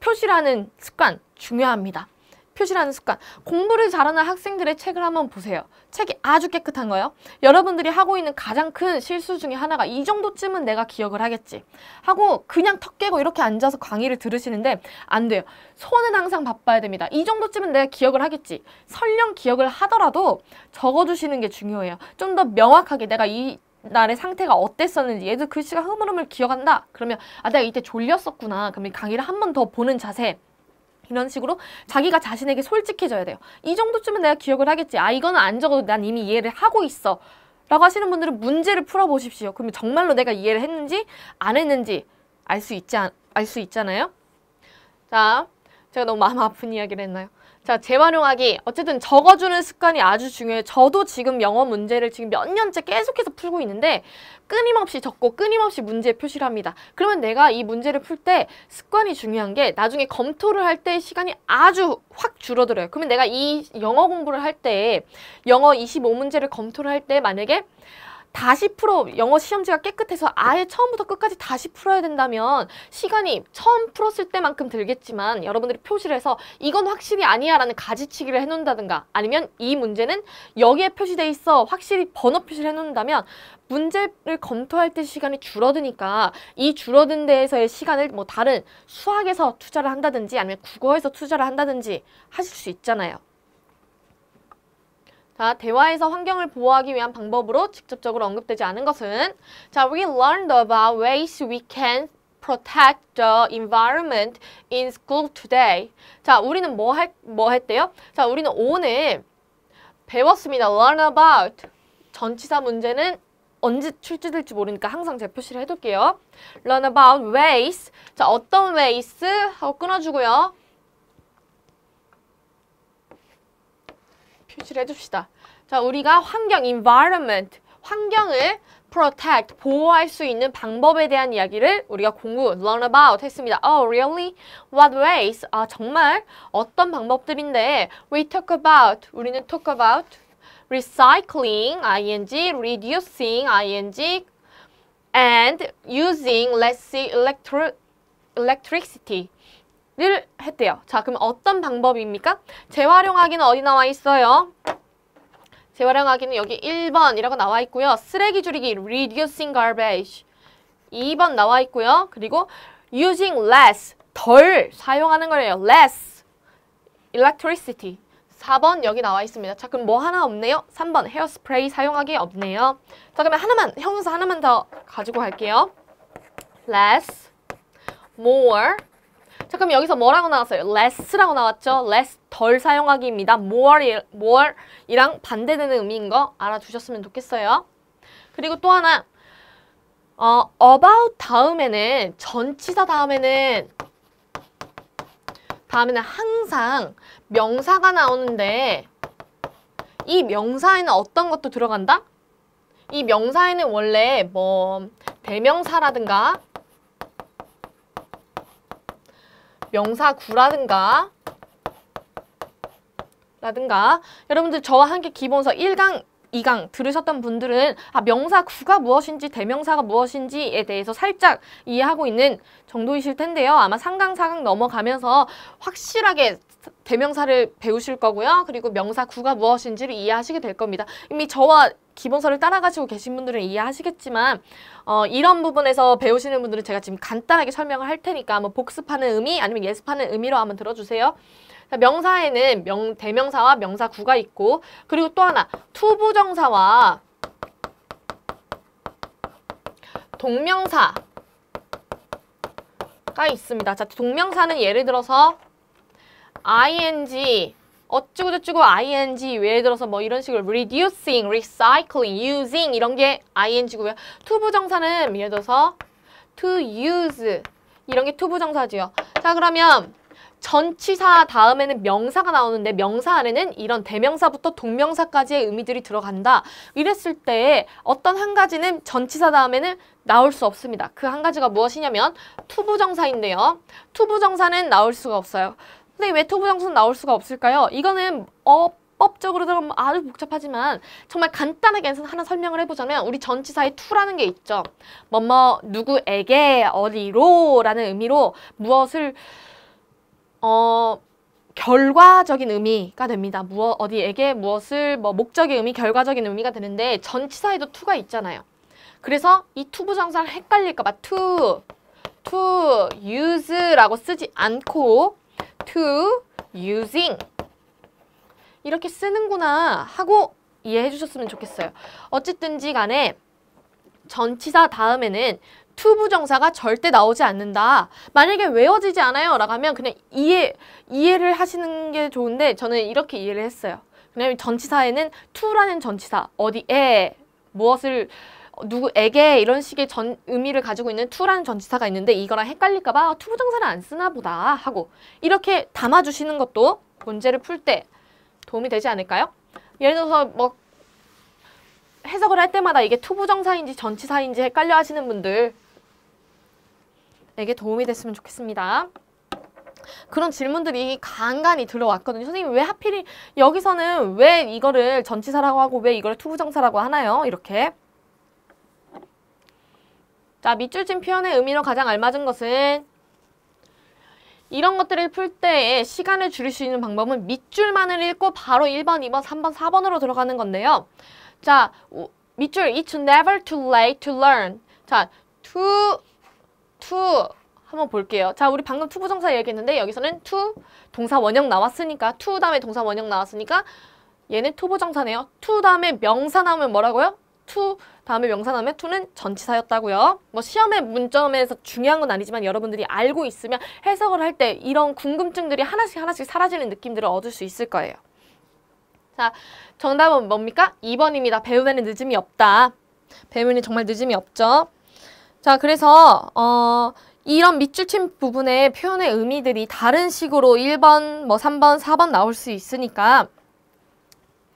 표시를 하는 습관 중요합니다. 표시를 하는 습관 공부를 잘하는 학생들의 책을 한번 보세요 책이 아주 깨끗한 거예요 여러분들이 하고 있는 가장 큰 실수 중에 하나가 이 정도쯤은 내가 기억을 하겠지 하고 그냥 턱 깨고 이렇게 앉아서 강의를 들으시는데 안 돼요 손은 항상 바빠야 됩니다 이 정도쯤은 내가 기억을 하겠지 설령 기억을 하더라도 적어주시는 게 중요해요 좀 더 명확하게 내가 이 날의 상태가 어땠었는지 얘도 글씨가 그 흐물흐물 기억한다 그러면 아 내가 이때 졸렸었구나 그러면 강의를 한 번 더 보는 자세 이런 식으로 자기가 자신에게 솔직해져야 돼요. 이 정도쯤은 내가 기억을 하겠지. 아이거안 적어도 난 이미 이해를 하고 있어. 라고 하시는 분들은 문제를 풀어보십시오. 그러면 정말로 내가 이해를 했는지 안 했는지 알 수 있지 알 수 있잖아요. 자, 제가 너무 마음 아픈 이야기를 했나요? 자, 재활용하기. 어쨌든 적어주는 습관이 아주 중요해요. 저도 지금 영어 문제를 지금 몇 년째 계속해서 풀고 있는데 끊임없이 적고 끊임없이 문제 표시를 합니다. 그러면 내가 이 문제를 풀 때 습관이 중요한 게 나중에 검토를 할 때 시간이 아주 확 줄어들어요. 그러면 내가 이 영어 공부를 할 때 영어 25문제를 검토를 할 때 만약에 다시 풀어 영어 시험지가 깨끗해서 아예 처음부터 끝까지 다시 풀어야 된다면 시간이 처음 풀었을 때만큼 들겠지만 여러분들이 표시를 해서 이건 확실히 아니야 라는 가지치기를 해놓는다든가 아니면 이 문제는 여기에 표시돼 있어 확실히 번호 표시를 해놓는다면 문제를 검토할 때 시간이 줄어드니까 이 줄어든 데에서의 시간을 뭐 다른 수학에서 투자를 한다든지 아니면 국어에서 투자를 한다든지 하실 수 있잖아요. 자, 대화에서 환경을 보호하기 위한 방법으로 직접적으로 언급되지 않은 것은 자, we learned about ways we can protect the environment in school today. 자, 우리는 뭐, 할, 뭐 했대요? 자, 우리는 오늘 배웠습니다. learn about. 전치사 문제는 언제 출제될지 모르니까 항상 재표시를 해둘게요. learn about ways. 자, 어떤 ways 하고 끊어주고요. 표시를 해줍시다. 자, 우리가 환경, environment, 환경을 protect, 보호할 수 있는 방법에 대한 이야기를 우리가 공부, learn about 했습니다. Oh, really? What ways? 아, 정말? 어떤 방법들인데 we talk about, 우리는 talk about recycling, ing, reducing, ing, and using, let's see, electro, electricity. 를 했대요. 자, 그럼 어떤 방법입니까? 재활용하기는 어디 나와 있어요? 재활용하기는 여기 1번이라고 나와 있고요. 쓰레기 줄이기, reducing garbage. 2번 나와 있고요. 그리고 using less, 덜 사용하는 거예요. less, electricity. 4번 여기 나와 있습니다. 자, 그럼 뭐 하나 없네요? 3번 헤어스프레이 사용하기 없네요. 자, 그러면 하나만, 형용사 하나만 더 가지고 갈게요. less, more, 자 그럼 여기서 뭐라고 나왔어요? less라고 나왔죠? less 덜 사용하기입니다. more, more 이랑 반대되는 의미인 거 알아두셨으면 좋겠어요. 그리고 또 하나 어, about 다음에는 전치사 다음에는 다음에는 항상 명사가 나오는데 이 명사에는 어떤 것도 들어간다? 이 명사에는 원래 뭐 대명사라든가 명사구라든가 라든가 여러분들 저와 함께 기본서 1강 2강 들으셨던 분들은 아, 명사구가 무엇인지 대명사가 무엇인지에 대해서 살짝 이해하고 있는 정도이실 텐데요. 아마 3강, 4강 넘어가면서 확실하게 대명사를 배우실 거고요. 그리고 명사구가 무엇인지를 이해하시게 될 겁니다. 이미 저와 기본서를 따라가시고 계신 분들은 이해하시겠지만 어, 이런 부분에서 배우시는 분들은 제가 지금 간단하게 설명을 할 테니까 한 복습하는 의미 아니면 예습하는 의미로 한번 들어주세요. 자, 명사에는 명, 대명사와 명사구가 있고 그리고 또 하나 투부정사와 동명사가 있습니다. 자, 동명사는 예를 들어서 ing 어쩌고저쩌고 ing 예를 들어서 뭐 이런 식으로 reducing, recycling, using 이런 게 ing고요. 투 부정사는 예를 들어서 to use 이런 게투 부정사지요. 자 그러면 전치사 다음에는 명사가 나오는데 명사 안에는 이런 대명사부터 동명사까지의 의미들이 들어간다. 이랬을 때 어떤 한 가지는 전치사 다음에는 나올 수 없습니다. 그 한 가지가 무엇이냐면 투부정사인데요. 투부정사는 나올 수가 없어요. 근데 외투부장수는 나올 수가 없을까요? 이거는 어, 법적으로 들어보면 아주 복잡하지만 정말 간단하게 하나 설명을 해보자면 우리 전치사의 투라는게 있죠. 뭐 뭐 누구에게 어디로 라는 의미로 무엇을 어 결과적인 의미가 됩니다. 무엇 어디에게 무엇을 뭐 목적의 의미, 결과적인 의미가 되는데 전치사에도 투가 있잖아요. 그래서 이투부장사를 헷갈릴까 봐 투, 투, 유즈라고 쓰지 않고 to using 이렇게 쓰는구나 하고 이해해 주셨으면 좋겠어요. 어쨌든지 간에 전치사 다음에는 to 부정사가 절대 나오지 않는다. 만약에 외워지지 않아요 라고 하면 그냥 이해, 이해를 하시는 게 좋은데 저는 이렇게 이해를 했어요. 왜냐면 전치사에는 to라는 전치사 어디에 무엇을 누구에게 이런 식의 전 의미를 가지고 있는 투라는 전치사가 있는데 이거랑 헷갈릴까봐 투 부정사를 안 쓰나 보다 하고 이렇게 담아주시는 것도 문제를 풀 때 도움이 되지 않을까요? 예를 들어서 뭐 해석을 할 때마다 이게 투 부정사인지 전치사인지 헷갈려 하시는 분들에게 도움이 됐으면 좋겠습니다. 그런 질문들이 간간히 들어왔거든요. 선생님 왜 하필이 여기서는 왜 이거를 전치사라고 하고 왜 이걸 투부정사라고 하나요? 이렇게 자, 밑줄 친 표현의 의미로 가장 알맞은 것은 이런 것들을 풀 때에 시간을 줄일 수 있는 방법은 밑줄만을 읽고 바로 1번, 2번, 3번, 4번으로 들어가는 건데요. 자, 밑줄 It's never too late to learn. 자, to, to 한번 볼게요. 자, 우리 방금 to 부정사 얘기했는데 여기서는 to 동사 원형 나왔으니까 to 다음에 동사 원형 나왔으니까 얘는 to 부정사네요. to 다음에 명사 나오면 뭐라고요? 투 다음에 명사남의 to는 전치사였다고요. 뭐 시험의 문점에서 중요한 건 아니지만 여러분들이 알고 있으면 해석을 할 때 이런 궁금증들이 하나씩 하나씩 사라지는 느낌들을 얻을 수 있을 거예요. 자, 정답은 뭡니까? 2번입니다. 배우에는 늦음이 없다. 배우는 정말 늦음이 없죠. 자, 그래서 어 이런 밑줄 친 부분의 표현의 의미들이 다른 식으로 1번, 뭐 3번, 4번 나올 수 있으니까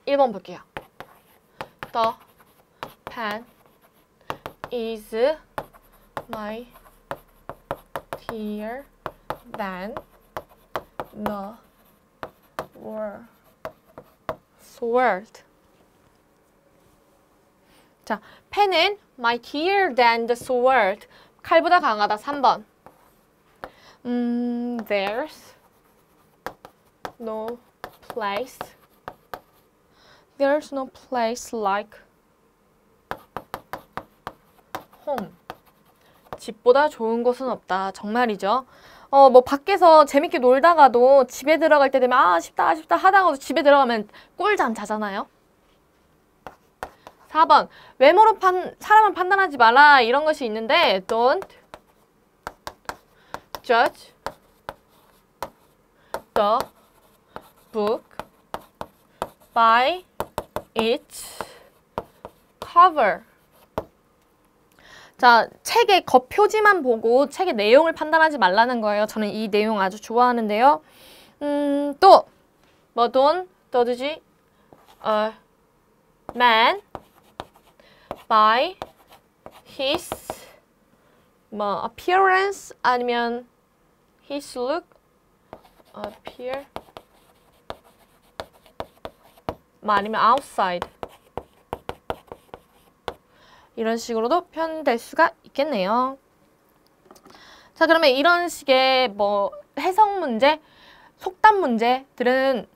1번 볼게요. 더 pen is my dear than the world. sword. 자, 펜은 mightier than the sword. 칼보다 강하다. 3번. 음, there's no place. There's no place like 홈. 집보다 좋은 곳은 없다. 정말이죠. 어, 뭐 밖에서 재밌게 놀다가도 집에 들어갈 때 되면 아, 쉽다쉽다 하다가도 집에 들어가면 꿀잠 자잖아요. 4번 외모로 판, 사람을 판단하지 마라 이런 것이 있는데 don't judge the book by its cover 자, 책의 겉 표지만 보고 책의 내용을 판단하지 말라는 거예요. 저는 이 내용 아주 좋아하는데요. 음, 또, 뭐, 돈, 떠드지, a 어, man by his 뭐 appearance 아니면 his look appear 뭐 아니면 outside 이런 식으로도 표현될 수가 있겠네요. 자 그러면 이런 식의 뭐 해석 문제, 속담 문제들은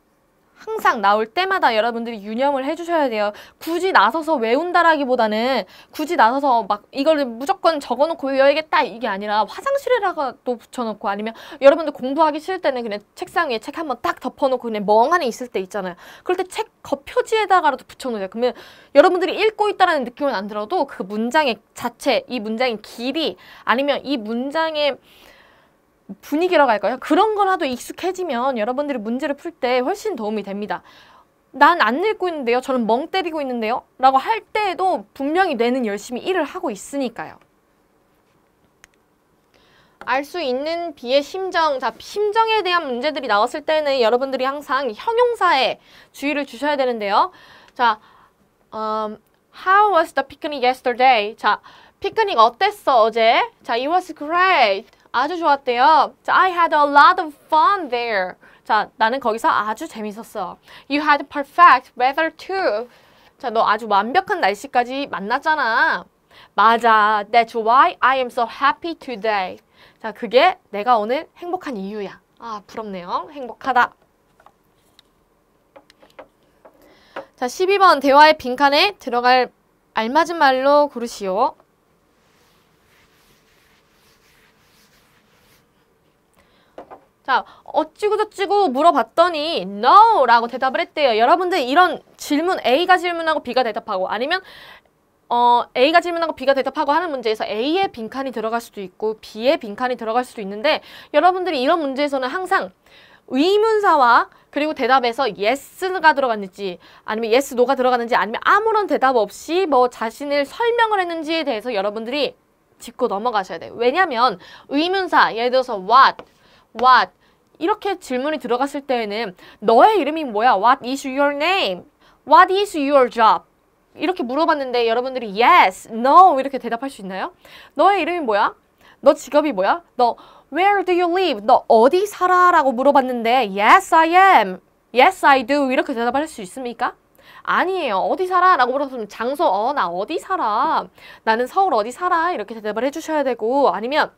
항상 나올 때마다 여러분들이 유념을 해주셔야 돼요. 굳이 나서서 외운다라기보다는 굳이 나서서 막 이걸 무조건 적어놓고 여기겠다 이게 아니라 화장실에라도 붙여놓고 아니면 여러분들 공부하기 싫을 때는 그냥 책상 위에 책 한번 딱 덮어놓고 그냥 멍하니 있을 때 있잖아요. 그럴 때 책 겉표지에다가라도 붙여놓으세요. 그러면 여러분들이 읽고 있다는 느낌은 안 들어도 그 문장의 자체, 이 문장의 길이 아니면 이 문장의 분위기라고 할까요? 그런 걸 하도 익숙해지면 여러분들이 문제를 풀 때 훨씬 도움이 됩니다. 난 안 읽고 있는데요. 저는 멍 때리고 있는데요. 라고 할 때에도 분명히 뇌는 열심히 일을 하고 있으니까요. 알 수 있는 비의 심정, 자 심정에 대한 문제들이 나왔을 때는 여러분들이 항상 형용사에 주의를 주셔야 되는데요. 자, um, How was the picnic yesterday? 자, 피크닉 어땠어 어제? 자, It was great. 아주 좋았대요. 자, I had a lot of fun there. 자, 나는 거기서 아주 재밌었어. You had perfect weather too. 자, 너 아주 완벽한 날씨까지 만났잖아. 맞아. That's why I am so happy today. 자, 그게 내가 오늘 행복한 이유야. 아, 부럽네요. 행복하다. 자, 12번 대화의 빈칸에 들어갈 알맞은 말로 고르시오. 자, 어찌고 저찌고 물어봤더니 no 라고 대답을 했대요. 여러분들 이런 질문 A가 질문하고 B가 대답하고 아니면 어, A가 질문하고 B가 대답하고 하는 문제에서 A의 빈칸이 들어갈 수도 있고 B의 빈칸이 들어갈 수도 있는데 여러분들이 이런 문제에서는 항상 의문사와 그리고 대답에서 yes가 들어갔는지 아니면 yes, no가 들어갔는지 아니면 아무런 대답 없이 뭐 자신을 설명을 했는지에 대해서 여러분들이 짚고 넘어가셔야 돼요. 왜냐면 하 의문사 예를 들어서 what, what 이렇게 질문이 들어갔을 때에는 너의 이름이 뭐야? What is your name? What is your job? 이렇게 물어봤는데 여러분들이 yes, no 이렇게 대답할 수 있나요? 너의 이름이 뭐야? 너 직업이 뭐야? 너 where do you live? 너 어디 살아? 라고 물어봤는데 yes, I am. yes, I do 이렇게 대답할 수 있습니까? 아니에요. 어디 살아? 라고 물어보면 장소, 어, 나 어디 살아? 나는 서울 어디 살아? 이렇게 대답을 해주셔야 되고 아니면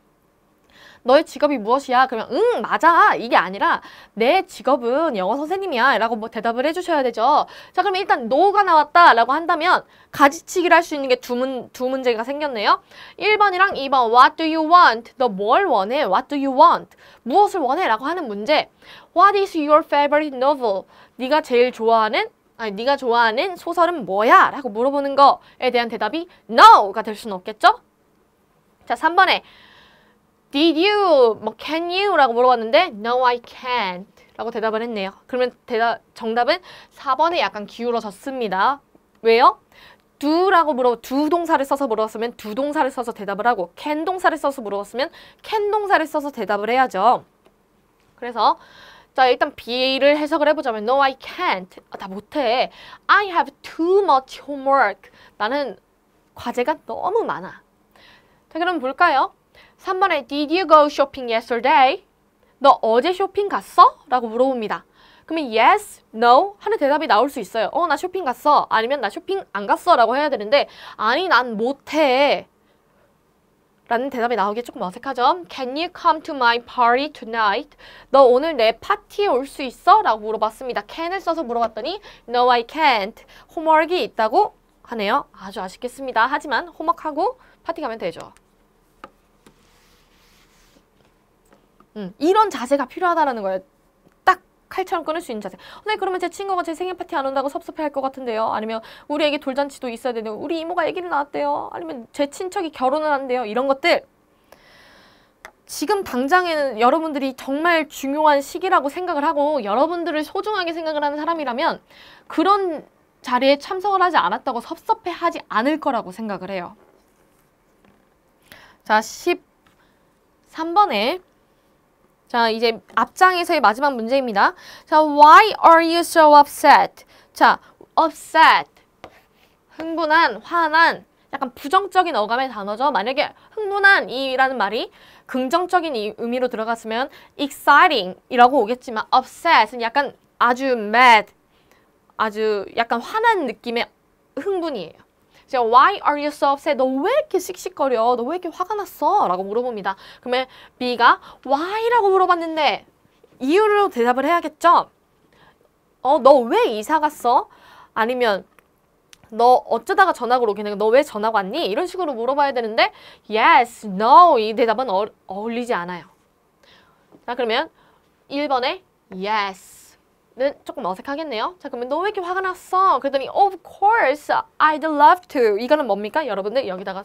너의 직업이 무엇이야? 그러면 응 맞아 이게 아니라 내 직업은 영어 선생님이야 라고 뭐 대답을 해주셔야 되죠. 자그러면 일단 노가 나왔다 라고 한다면 가지치기를 할 수 있는 게두두 문제가 생겼네요. 1번이랑 2번 what do you want? 너 뭘 원해? what do you want? 무엇을 원해? 라고 하는 문제 what is your favorite novel? 네가 제일 좋아하는 아니 네가 좋아하는 소설은 뭐야? 라고 물어보는 거에 대한 대답이 no가 될 수는 없겠죠? 자, 3번에 Did you? 뭐 Can you? 라고 물어봤는데 No, I can't. 라고 대답을 했네요. 그러면 대답, 정답은 4번에 약간 기울어졌습니다. 왜요? do라고 물어 d 동사를 써서 물어봤으면 d 동사를 써서 대답을 하고 can 동사를 써서 물어봤으면 can 동사를 써서 대답을 해야죠. 그래서 자 일단 B를 해석을 해보자면 No, I can't. 아, 나 못해. I have too much homework. 나는 과제가 너무 많아. 자 그럼 볼까요? 3번에 Did you go shopping yesterday? 너 어제 쇼핑 갔어? 라고 물어봅니다. 그러면 yes, no 하는 대답이 나올 수 있어요. 어, 나 쇼핑 갔어. 아니면 나 쇼핑 안 갔어. 라고 해야 되는데 아니, 난 못해. 라는 대답이 나오기 조금 어색하죠? Can you come to my party tonight? 너 오늘 내 파티에 올 수 있어? 라고 물어봤습니다. can을 써서 물어봤더니 No, I can't. 홈워크이 있다고 하네요. 아주 아쉽겠습니다. 하지만 홈워크하고 파티 가면 되죠. 음, 이런 자세가 필요하다는 거예요. 딱 칼처럼 끊을 수 있는 자세. 근 네, 그러면 제 친구가 제 생일 파티 안 온다고 섭섭해할 것 같은데요. 아니면 우리 애기 돌잔치도 있어야 되는 우리 이모가 애기를 낳았대요. 아니면 제 친척이 결혼을 한대요. 이런 것들. 지금 당장에는 여러분들이 정말 중요한 시기라고 생각을 하고 여러분들을 소중하게 생각을 하는 사람이라면 그런 자리에 참석을 하지 않았다고 섭섭해하지 않을 거라고 생각을 해요. 자, 13번에 자, 이제 앞장에서의 마지막 문제입니다. 자, why are you so upset? 자, upset. 흥분한, 화난, 약간 부정적인 어감의 단어죠. 만약에 흥분한 이라는 말이 긍정적인 의미로 들어갔으면 exciting 이라고 오겠지만 upset은 약간 아주 mad, 아주 약간 화난 느낌의 흥분이에요. 제가 Why are you so upset? 너 왜 이렇게 씩씩거려? 너 왜 이렇게 화가 났어? 라고 물어봅니다. 그러면 B가 Why라고 물어봤는데 이유로 대답을 해야겠죠? 어, 너 왜 이사 갔어? 아니면 너 어쩌다가 전학을 오게 된거너왜 전학 왔니? 이런 식으로 물어봐야 되는데 Yes, No 이 대답은 어, 어울리지 않아요. 자 그러면 1번에 Yes 는 조금 어색하겠네요. 자 그러면 너왜 이렇게 화가 났어? 그랬더니 Of course, I'd love to. 이거는 뭡니까? 여러분들 여기다가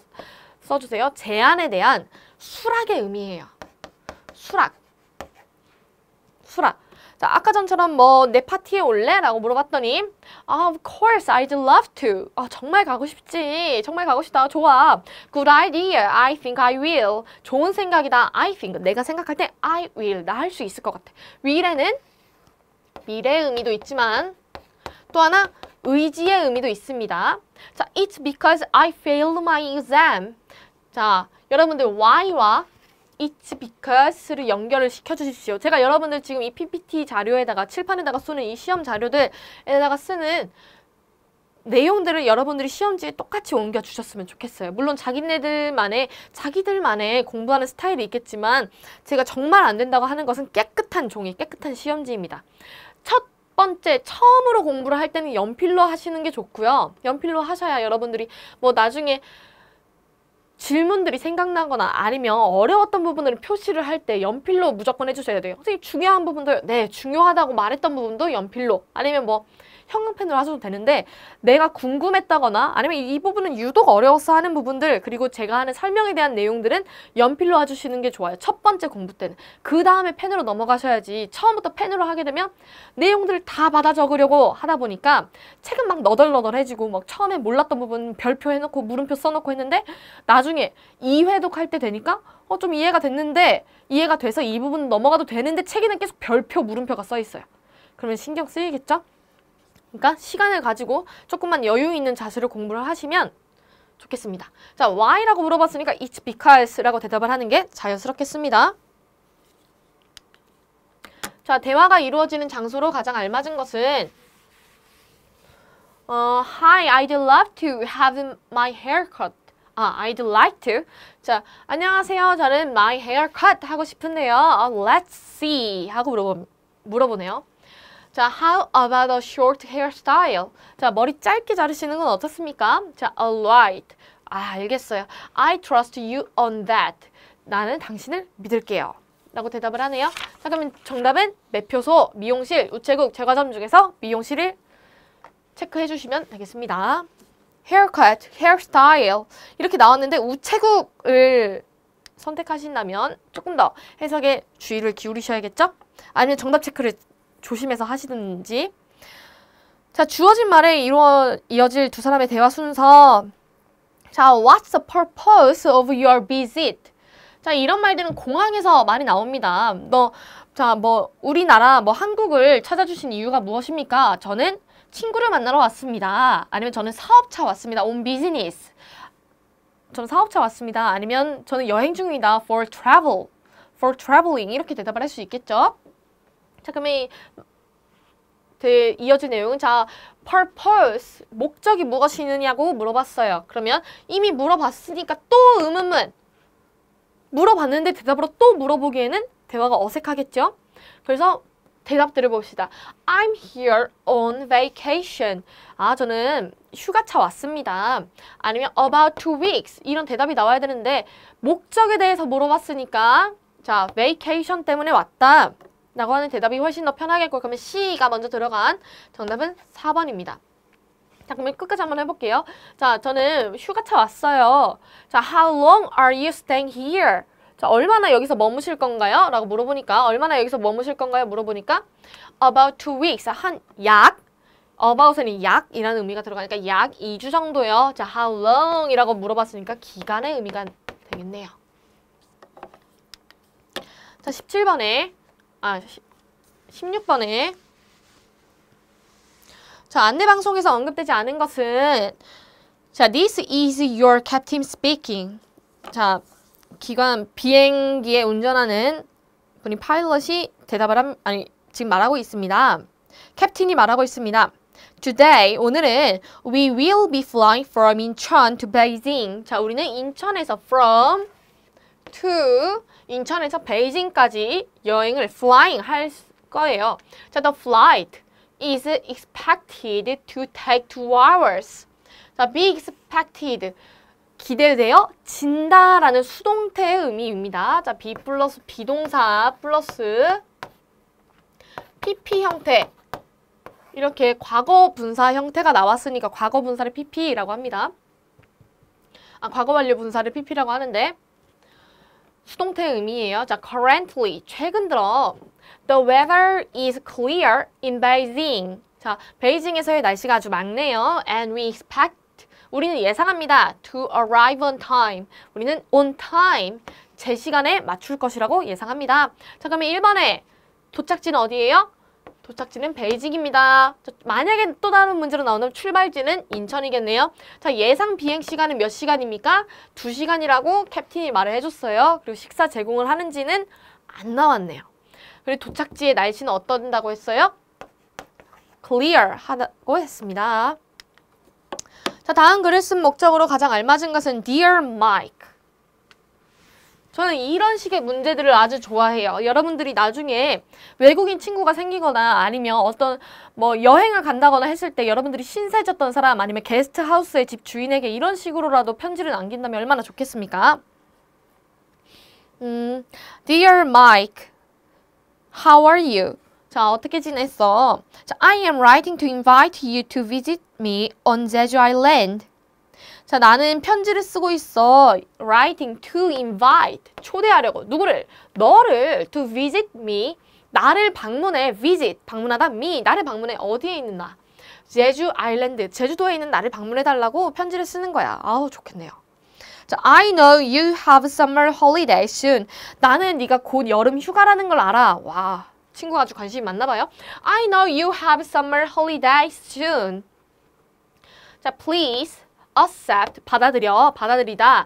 써주세요. 제안에 대한 수락의 의미예요. 수락. 수락. 자 아까 전처럼 뭐 내 파티에 올래? 라고 물어봤더니 아, Of course, I'd love to. 아, 정말 가고 싶지. 정말 가고 싶다. 좋아. Good idea. I think I will. 좋은 생각이다. I think. 내가 생각할 때 I will. 나 할 수 있을 것 같아. will에는 미래의 의미도 있지만 또 하나 의지의 의미도 있습니다. 자, it's because I failed my exam. 자, 여러분들 why와 it's because를 연결을 시켜주십시오. 제가 여러분들 지금 이 PPT 자료에다가 칠판에다가 쓰는 이 시험 자료들에다가 쓰는 내용들을 여러분들이 시험지에 똑같이 옮겨주셨으면 좋겠어요. 물론 자기네들만의 자기들만의 공부하는 스타일이 있겠지만 제가 정말 안 된다고 하는 것은 깨끗한 종이, 깨끗한 시험지입니다. 첫 번째, 처음으로 공부를 할 때는 연필로 하시는 게 좋고요. 연필로 하셔야 여러분들이 뭐 나중에 질문들이 생각나거나 아니면 어려웠던 부분을 표시를 할 때 연필로 무조건 해주셔야 돼요. 선생님 중요한 부분도 네 중요하다고 말했던 부분도 연필로 아니면 뭐 평행펜으로 하셔도 되는데 내가 궁금했다거나 아니면 이, 부분은 유독 어려워서 하는 부분들 그리고 제가 하는 설명에 대한 내용들은 연필로 해주시는 게 좋아요. 첫 번째 공부 때는. 그 다음에 펜으로 넘어가셔야지 처음부터 펜으로 하게 되면 내용들을 다 받아 적으려고 하다 보니까 책은 막 너덜너덜해지고 막 처음에 몰랐던 부분 별표 해놓고 물음표 써놓고 했는데 나중에 2회독할때 되니까 어, 좀 이해가 됐는데 이해가 돼서 이 부분 넘어가도 되는데 책에는 계속 별표 물음표가 써 있어요. 그러면 신경 쓰이겠죠? 그러니까 시간을 가지고 조금만 여유 있는 자세로 공부를 하시면 좋겠습니다. 자, why라고 물어봤으니까 it's because라고 대답을 하는 게 자연스럽겠습니다. 자, 대화가 이루어지는 장소로 가장 알맞은 것은 어, Hi, I'd love to have my haircut. 아, I'd like to. 자, 안녕하세요. 저는 my haircut 하고 싶은데요. u 어, let's see 하고 물어보, 물어보네요. 자, how about a short hairstyle? 자, 머리 짧게 자르시는 건 어떻습니까? 자, alright. 아, 알겠어요. I trust you on that. 나는 당신을 믿을게요. 라고 대답을 하네요. 자, 그러면 정답은 매표소, 미용실, 우체국, 제과점 중에서 미용실을 체크해 주시면 되겠습니다. haircut, hairstyle 이렇게 나왔는데 우체국을 선택하신다면 조금 더 해석에 주의를 기울이셔야겠죠? 아니면 정답 체크를 조심해서 하시든지. 자, 주어진 말에 이루어, 이어질 두 사람의 대화 순서. 자, what's the purpose of your visit? 자, 이런 말들은 공항에서 많이 나옵니다. 너, 자, 뭐, 우리나라, 뭐, 한국을 찾아주신 이유가 무엇입니까? 저는 친구를 만나러 왔습니다. 아니면 저는 사업차 왔습니다. 온 비즈니스. 저는 사업차 왔습니다. 아니면 저는 여행 중이다. for travel. for traveling. 이렇게 대답을 할 수 있겠죠? 자, 그러면 그 이어진 내용은 자 purpose 목적이 무엇이느냐고 물어봤어요. 그러면 이미 물어봤으니까 또 의문문 물어봤는데 대답으로 또 물어보기에는 대화가 어색하겠죠? 그래서 대답 들을봅시다 I'm here on vacation. 아, 저는 휴가차 왔습니다. 아니면 about two weeks. 이런 대답이 나와야 되는데 목적에 대해서 물어봤으니까 자, vacation 때문에 왔다. 라고 하는 대답이 훨씬 더 편하겠고 그러면 C가 먼저 들어간 정답은 4번입니다. 자 그러면 끝까지 한번 해볼게요. 자 저는 휴가차 왔어요. 자 How long are you staying here? 자 얼마나 여기서 머무실 건가요? 라고 물어보니까 얼마나 여기서 머무실 건가요? 물어보니까 About two weeks 한 약 a b o u t 은 약이라는 의미가 들어가니까 약 2주 정도요. 자 how long 이라고 물어봤으니까 기간의 의미가 되겠네요. 자 17번에 아 16번에 자 안내 방송에서 언급되지 않은 것은 자 this is your captain speaking 자 기관 비행기에 운전하는 분이 파일럿이 대답을 함 아니 지금 말하고 있습니다. 캡틴이 말하고 있습니다. Today, 오늘은 we will be flying from Incheon to Beijing. 자, 우리는 인천에서 from to 인천에서 베이징까지 여행을 flying 할 거예요. 자, the flight is expected to take two hours. 자, be expected. 기대되어 진다라는 수동태의 의미입니다. 자, be 플러스 비동사 플러스 PP 형태 이렇게 과거 분사 형태가 나왔으니까 과거 분사를 PP라고 합니다. 아, 과거 완료 분사를 PP라고 하는데 수동태 의미예요. 자, currently, 최근 들어 The weather is clear in Beijing. 자, 베이징에서의 날씨가 아주 맑네요. And we expect 우리는 예상합니다. To arrive on time. 우리는 on time. 제 시간에 맞출 것이라고 예상합니다. 자, 그러면 1번에 도착지는 어디예요? 도착지는 베이징입니다. 만약에 또 다른 문제로 나오면 출발지는 인천이겠네요. 자 예상 비행 시간은 몇 시간입니까? 두시간이라고 캡틴이 말을 해줬어요. 그리고 식사 제공을 하는지는 안 나왔네요. 그리고 도착지의 날씨는 어떤다고 했어요? clear 하다고 했습니다. 자 다음 글을 쓴 목적으로 가장 알맞은 것은 Dear Mike 저는 이런 식의 문제들을 아주 좋아해요. 여러분들이 나중에 외국인 친구가 생기거나 아니면 어떤 뭐 여행을 간다거나 했을 때 여러분들이 신세졌던 사람 아니면 게스트하우스의 집 주인에게 이런 식으로라도 편지를 남긴다면 얼마나 좋겠습니까? 음, Dear Mike, how are you? 자, 어떻게 지냈어? 자, I am writing to invite you to visit me on Jeju Island. 자, 나는 편지를 쓰고 있어. writing to invite. 초대하려고. 누구를? 너를 to visit me. 나를 방문해. visit. 방문하다. me. 나를 방문해. 어디에 있는 나? 제주 아일랜드. 제주도에 있는 나를 방문해 달라고 편지를 쓰는 거야. 아우, 좋겠네요. 자, I know you have summer holiday soon. 나는 네가 곧 여름 휴가라는 걸 알아. 와, 친구가 아주 관심이 많나 봐요. I know you have summer holiday soon. 자, please accept 받아들여 받아들이다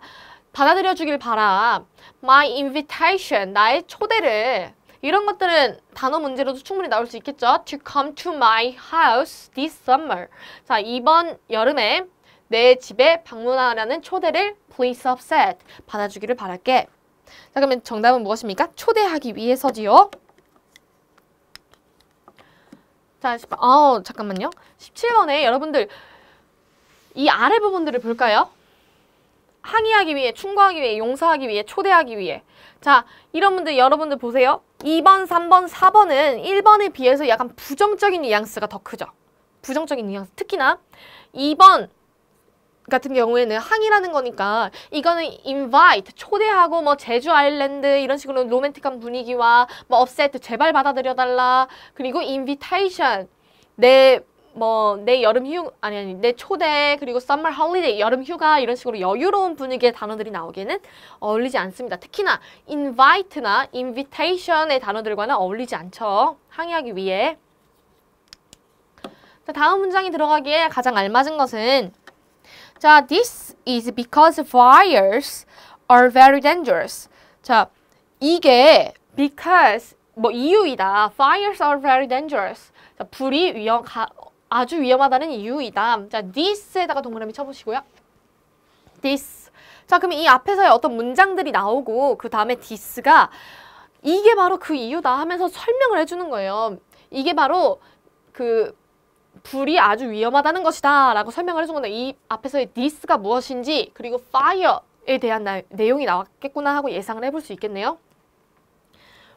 받아들여 주길 바라 my invitation 나의 초대를 이런 것들은 단어 문제로도 충분히 나올 수 있겠죠 to come to my house this summer 자 이번 여름에 내 집에 방문하라는 초대를 please a c s e t 받아주기를 바랄게 자 그러면 정답은 무엇입니까? 초대하기 위해서지요 자, 어, 잠깐만요. 17번에 여러분들 이 아래 부분들을 볼까요? 항의하기 위해, 충고하기 위해, 용서하기 위해, 초대하기 위해 자, 이런 분들 여러분들 보세요. 2번, 3번, 4번은 1번에 비해서 약간 부정적인 뉘앙스가 더 크죠. 부정적인 뉘앙스. 특히나 2번 같은 경우에는 항이라는 거니까 이거는 invite, 초대하고 뭐 제주 아일랜드 이런 식으로 로맨틱한 분위기와 뭐 업셋, 제발 받아들여달라 그리고 invitation, 내 뭐내 여름 휴 아니 아니 내 초대 그리고 썸머 홀리데이 여름 휴가 이런 식으로 여유로운 분위기의 단어들이 나오기에는 어울리지 않습니다. 특히나 invite나 invitation의 단어들과는 어울리지 않죠. 항의하기 위해. 자, 다음 문장이 들어가기에 가장 알맞은 것은 자, this is because fires are very dangerous. 자, 이게 because 뭐 이유이다. Fires are very dangerous. 자, 불이 위험 가, 아주 위험하다는 이유이다. 자, this에다가 동그라미 쳐보시고요. this. 자, 그럼 이 앞에서의 어떤 문장들이 나오고 그 다음에 this가 이게 바로 그 이유다 하면서 설명을 해주는 거예요. 이게 바로 그 불이 아주 위험하다는 것이다 라고 설명을 해준 건데 이 앞에서의 this가 무엇인지 그리고 fire에 대한 나, 내용이 나왔겠구나 하고 예상을 해볼 수 있겠네요.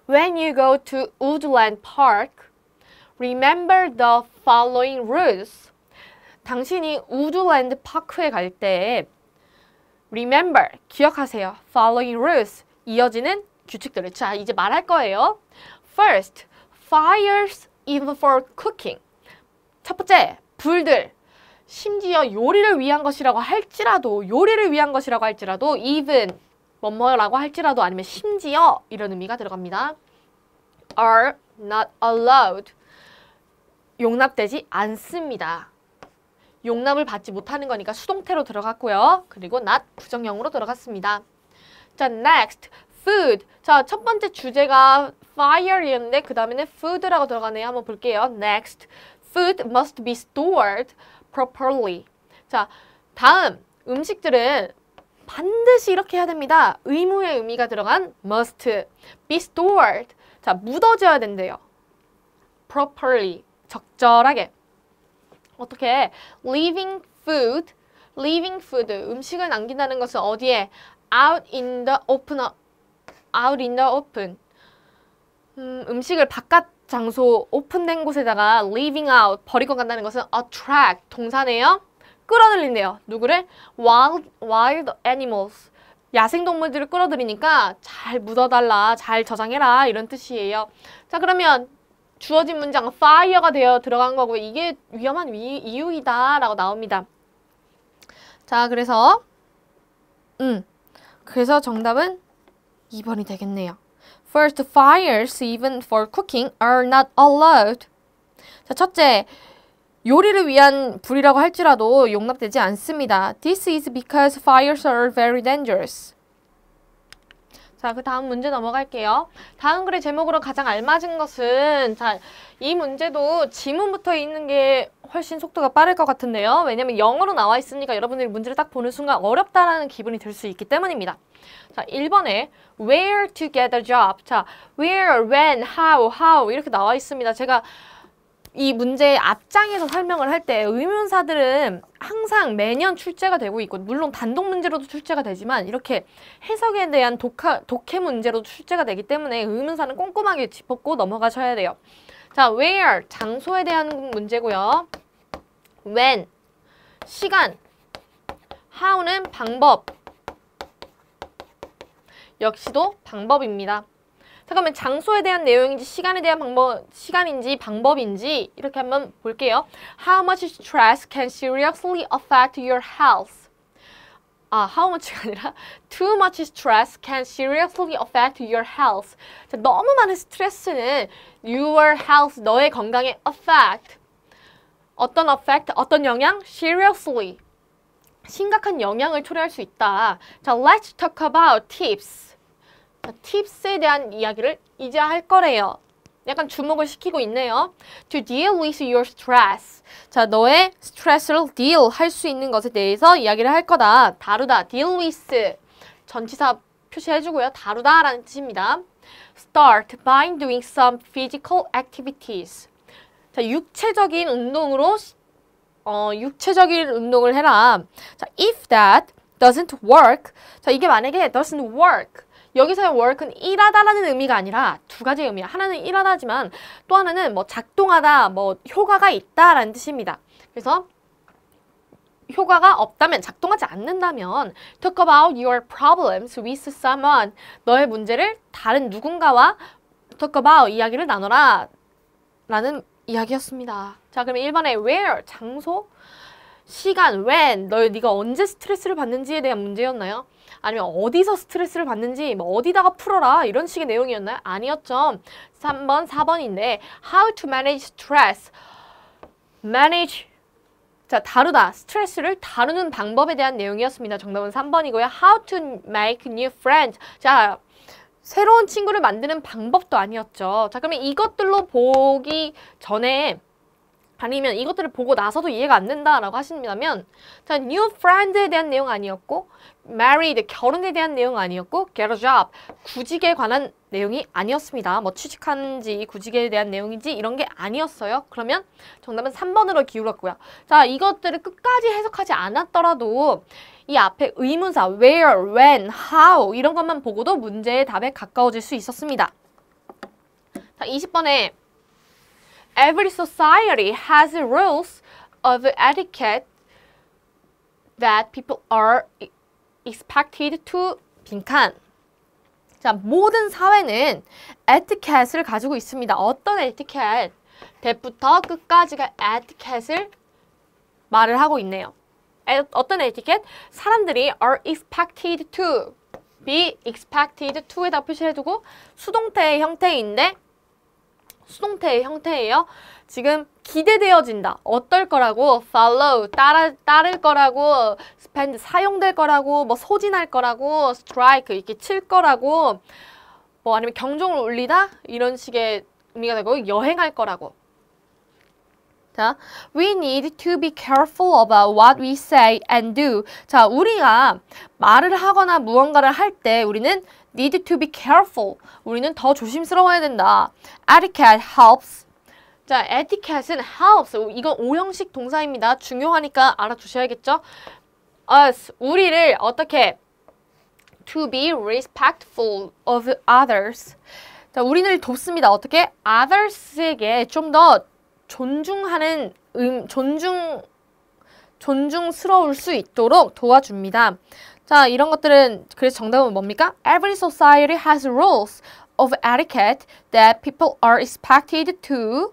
When you go to Woodland Park Remember the following rules. 당신이 우주랜드 파크에 갈 때 remember, 기억하세요. following rules, 이어지는 규칙들을. 자, 이제 말할 거예요. First, fires even for cooking. 첫 번째, 불들. 심지어 요리를 위한 것이라고 할지라도, 요리를 위한 것이라고 할지라도 even, 뭐뭐라고 할지라도 아니면 심지어 이런 의미가 들어갑니다. are not allowed. 용납되지 않습니다. 용납을 받지 못하는 거니까 수동태로 들어갔고요. 그리고 not 부정형으로 들어갔습니다. 자, next, food. 자, 첫 번째 주제가 fire이었는데 그 다음에는 food라고 들어가네요. 한번 볼게요. next, food must be stored properly. 자, 다음 음식들은 반드시 이렇게 해야 됩니다. 의무의 의미가 들어간 must be stored. 자, 묻어져야 된대요. properly. 적절하게 어떻게 leaving food, leaving food 음식을 남긴다는 것은 어디에 out in the open, out in the open 음, 음식을 바깥 장소 오픈된 곳에다가 leaving out 버리고 간다는 것은 attract 동사네요. 끌어들린대요. 누구를? wild, wild animals 야생동물들을 끌어들이니까 잘 묻어달라, 잘 저장해라 이런 뜻이에요. 자 그러면 주어진 문장 fire가 되어 들어간 거고 이게 위험한 위, 이유이다 라고 나옵니다. 자 그래서 음 그래서 정답은 2번이 되겠네요. First, fires even for cooking are not allowed. 자 첫째, 요리를 위한 불이라고 할지라도 용납되지 않습니다. This is because fires are very dangerous. 자, 그 다음 문제 넘어갈게요. 다음 글의 제목으로 가장 알맞은 것은 자, 이 문제도 지문부터 있는 게 훨씬 속도가 빠를 것 같은데요. 왜냐면 영어로 나와 있으니까 여러분들이 문제를 딱 보는 순간 어렵다라는 기분이 들 수 있기 때문입니다. 자, 1번에 where to get a job. 자, where, when, how, how 이렇게 나와 있습니다. 제가 이 문제의 앞장에서 설명을 할 때 의문사들은 항상 매년 출제가 되고 있고 물론 단독 문제로도 출제가 되지만 이렇게 해석에 대한 독하, 독해 문제로도 출제가 되기 때문에 의문사는 꼼꼼하게 짚었고 넘어가셔야 돼요. 자, where 장소에 대한 문제고요. when 시간 how는 방법 역시도 방법입니다. 잠깐만 장소에 대한 내용인지 시간에 대한 방법 시간인지 방법인지 이렇게 한번 볼게요. How much stress can seriously affect your health? 아, how much가 아니라 too much stress can seriously affect your health. 자, 너무 많은 스트레스는 your health, 너의 건강에 affect. 어떤 affect, 어떤 영향? seriously. 심각한 영향을 초래할 수 있다. 자, let's talk about tips. 자, 팁스에 대한 이야기를 이제 할 거래요. 약간 주목을 시키고 있네요. To deal with your stress. 자, 너의 스트레스를 deal 할 수 있는 것에 대해서 이야기를 할 거다. 다루다, deal with. 전치사 표시해주고요. 다루다 라는 뜻입니다. Start by doing some physical activities. 자, 육체적인 운동으로 어, 육체적인 운동을 해라. 자, if that doesn't work. 자, 이게 만약에 doesn't work. 여기서의 work는 일하다라는 의미가 아니라 두 가지 의미야. 하나는 일하다지만 또 하나는 뭐 작동하다, 뭐 효과가 있다라는 뜻입니다. 그래서 효과가 없다면, 작동하지 않는다면 talk about your problems with someone 너의 문제를 다른 누군가와 talk about 이야기를 나눠라 라는 이야기였습니다. 자, 그럼 1번에 where, 장소, 시간, when, 너, 네가 언제 스트레스를 받는지에 대한 문제였나요? 아니면 어디서 스트레스를 받는지 뭐 어디다가 풀어라 이런 식의 내용이었나요? 아니었죠. 3번, 4번인데 How to manage stress. manage 자, 다루다. 스트레스를 다루는 방법에 대한 내용이었습니다. 정답은 3번이고요. How to make new friends. 자, 새로운 친구를 만드는 방법도 아니었죠. 자, 그러면 이것들로 보기 전에 아니면 이것들을 보고 나서도 이해가 안 된다라고 하신다면 자, new friend에 대한 내용 아니었고 married 결혼에 대한 내용 아니었고 get a job 구직에 관한 내용이 아니었습니다. 뭐 취직한지 구직에 대한 내용인지 이런 게 아니었어요. 그러면 정답은 3번으로 기울었고요. 자 이것들을 끝까지 해석하지 않았더라도 이 앞에 의문사 where, when, how 이런 것만 보고도 문제의 답에 가까워질 수 있었습니다. 자 20번에 Every society has rules of etiquette that people are expected to 빈칸 자, 모든 사회는 에티켓을 가지고 있습니다. 어떤 에티켓? 대부터 끝까지가 에티켓을 말을 하고 있네요. 에, 어떤 에티켓? 사람들이 are expected to be expected to에다 표시 해두고 수동태의 형태인데 수동태의 형태예요. 지금 기대되어진다. 어떨 거라고 follow 따라 따를 거라고 spend 사용될 거라고 뭐 소진할 거라고 strike 이렇게 칠 거라고 뭐 아니면 경종을 울리다 이런 식의 의미가 되고 여행할 거라고 자, we need to be careful about what we say and do. 자, 우리가 말을 하거나 무언가를 할 때 우리는 need to be careful. 우리는 더 조심스러워야 된다. Etiquette helps 자, 에티켓은 helps. 이건 오형식 동사입니다. 중요하니까 알아두셔야겠죠? us, 우리를 어떻게 to be respectful of others. 자, 우리를 돕습니다. 어떻게 others에게 좀더 존중하는 음, 존중 존중스러울 수 있도록 도와줍니다. 자, 이런 것들은 그래서 정답은 뭡니까? Every society has rules of etiquette that people are expected to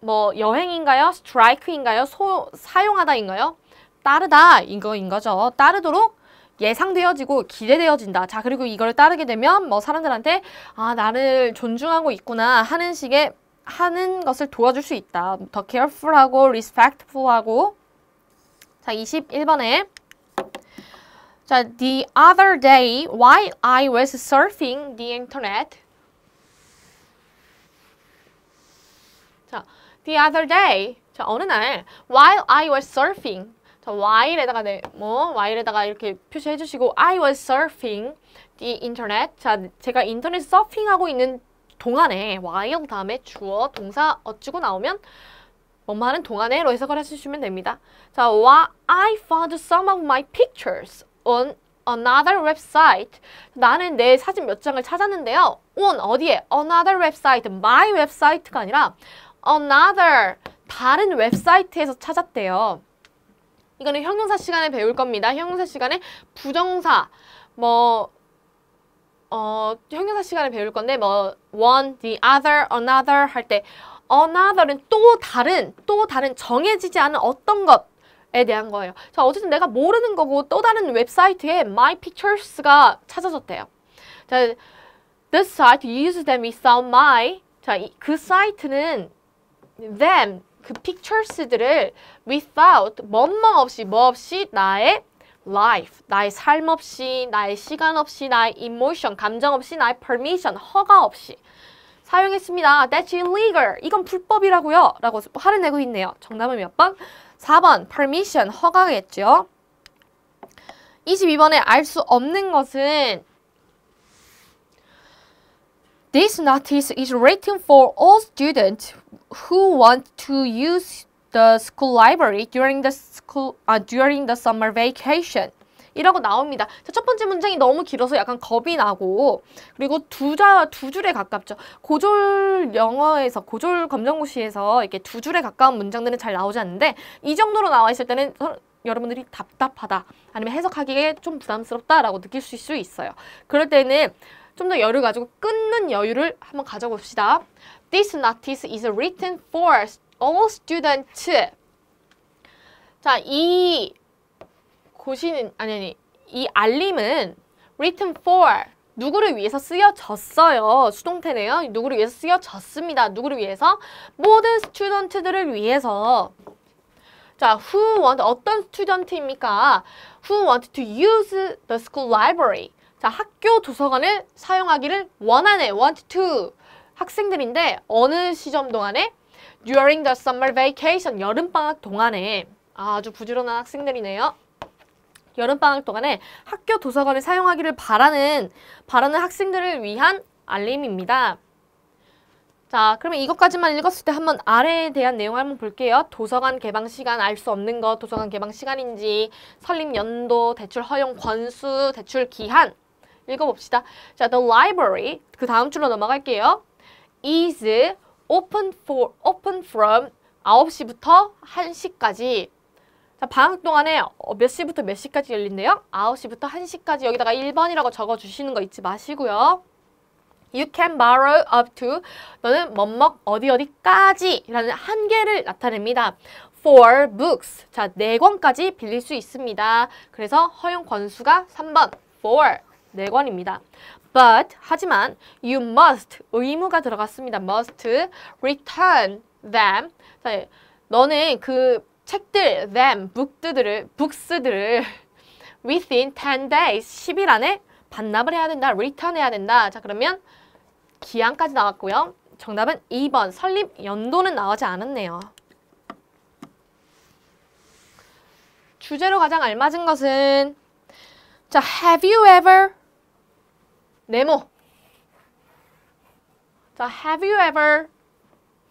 뭐 여행인가요? 스트라이크인가요? 소, 사용하다인가요? 따르다 이거인 거죠. 따르도록 예상되어지고 기대되어진다. 자 그리고 이걸 따르게 되면 뭐 사람들한테 아 나를 존중하고 있구나 하는 식의 하는 것을 도와줄 수 있다. 더 careful하고 respectful하고 자 21번에 자 the other day while I was surfing the internet The other day. 자, 어느 날 while I was surfing. 자, while에다가 네, 뭐 while에다가 이렇게 표시해 주시고 I was surfing the internet. 자, 제가 인터넷 서핑하고 있는 동안에 while 다음에 주어 동사 어쩌고 나오면 엄마 하는 동안에로 해석을 해주시면 됩니다. 자, I found some of my pictures on another website. 나는 내 사진 몇 장을 찾았는데요. on 어디에? another website. my website가 아니라 another 다른 웹사이트에서 찾았대요. 이거는 형용사 시간에 배울 겁니다. 형용사 시간에 부정사 뭐 어, 형용사 시간에 배울 건데 뭐 one, the other, another 할 때 another는 또 다른, 또 다른 정해지지 않은 어떤 것에 대한 거예요. 자, 어쨌든 내가 모르는 거고 또 다른 웹사이트에 my pictures가 찾아졌대요. 자, this site uses them without my 자, 이, 그 사이트는 them 그 pictures들을 without 뭐뭐 없이 뭐 없이 나의 life 나의 삶 없이 나의 시간 없이 나의 emotion 감정 없이 나의 permission 허가 없이 사용했습니다. That's illegal. 이건 불법이라고요. 라고 화를 내고 있네요. 정답은 몇 번? 4번 permission 허가겠죠. 22번에 알 수 없는 것은 This notice is written for all students who want to use the school library during the school uh, during the summer vacation. 이라고 나옵니다. 자, 첫 번째 문장이 너무 길어서 약간 겁이 나고 그리고 두자 두 줄에 가깝죠. 고졸 영어에서 고졸 검정고시에서 이렇게 두 줄에 가까운 문장들은 잘 나오지 않는데 이 정도로 나와 있을 때는 여러분들이 답답하다 아니면 해석하기에 좀 부담스럽다라고 느낄 수 있어요. 그럴 때는 좀더 여유 가지고 끊는 여유를 한번 가져봅시다. This notice is written for all students. 자, 이 고시는 아니 아니 이 알림은 written for 누구를 위해서 쓰여졌어요. 수동태네요. 누구를 위해서 쓰여졌습니다. 누구를 위해서? 모든 스튜던트들을 위해서. 자, who want 어떤 스튜던트입니까? Who want to use the school library? 자, 학교 도서관을 사용하기를 원하네. want to. 학생들인데 어느 시점 동안에 during the summer vacation 여름방학 동안에 아주 부지런한 학생들이네요. 여름방학 동안에 학교 도서관을 사용하기를 바라는 바라는 학생들을 위한 알림입니다. 자, 그러면 이것까지만 읽었을 때 한번 아래에 대한 내용을 한번 볼게요. 도서관 개방 시간 알 수 없는 것, 도서관 개방 시간인지, 설립 연도, 대출 허용 권수, 대출 기한 읽어봅시다. 자, the library 그 다음 줄로 넘어갈게요. is open for open from 9시부터 1시까지 자, 방학 동안에 어, 몇 시부터 몇 시까지 열린대요? 9시부터 1시까지 여기다가 1번이라고 적어주시는 거 잊지 마시고요. You can borrow up to 너는 뭐뭐 어디 어디까지 라는 한계를 나타냅니다. For books 자, 4권까지 빌릴 수 있습니다. 그래서 허용 권수가 3번 for 4권입니다. But, 하지만 you must, 의무가 들어갔습니다. must return them. 자, 예. 너는 그 책들, them, book들을, books들을 within 10 days, 10일 안에 반납을 해야 된다, return해야 된다. 자, 그러면 기한까지 나왔고요. 정답은 2번, 설립 연도는 나오지 않았네요. 주제로 가장 알맞은 것은 자, have you ever 네모. 자, have you ever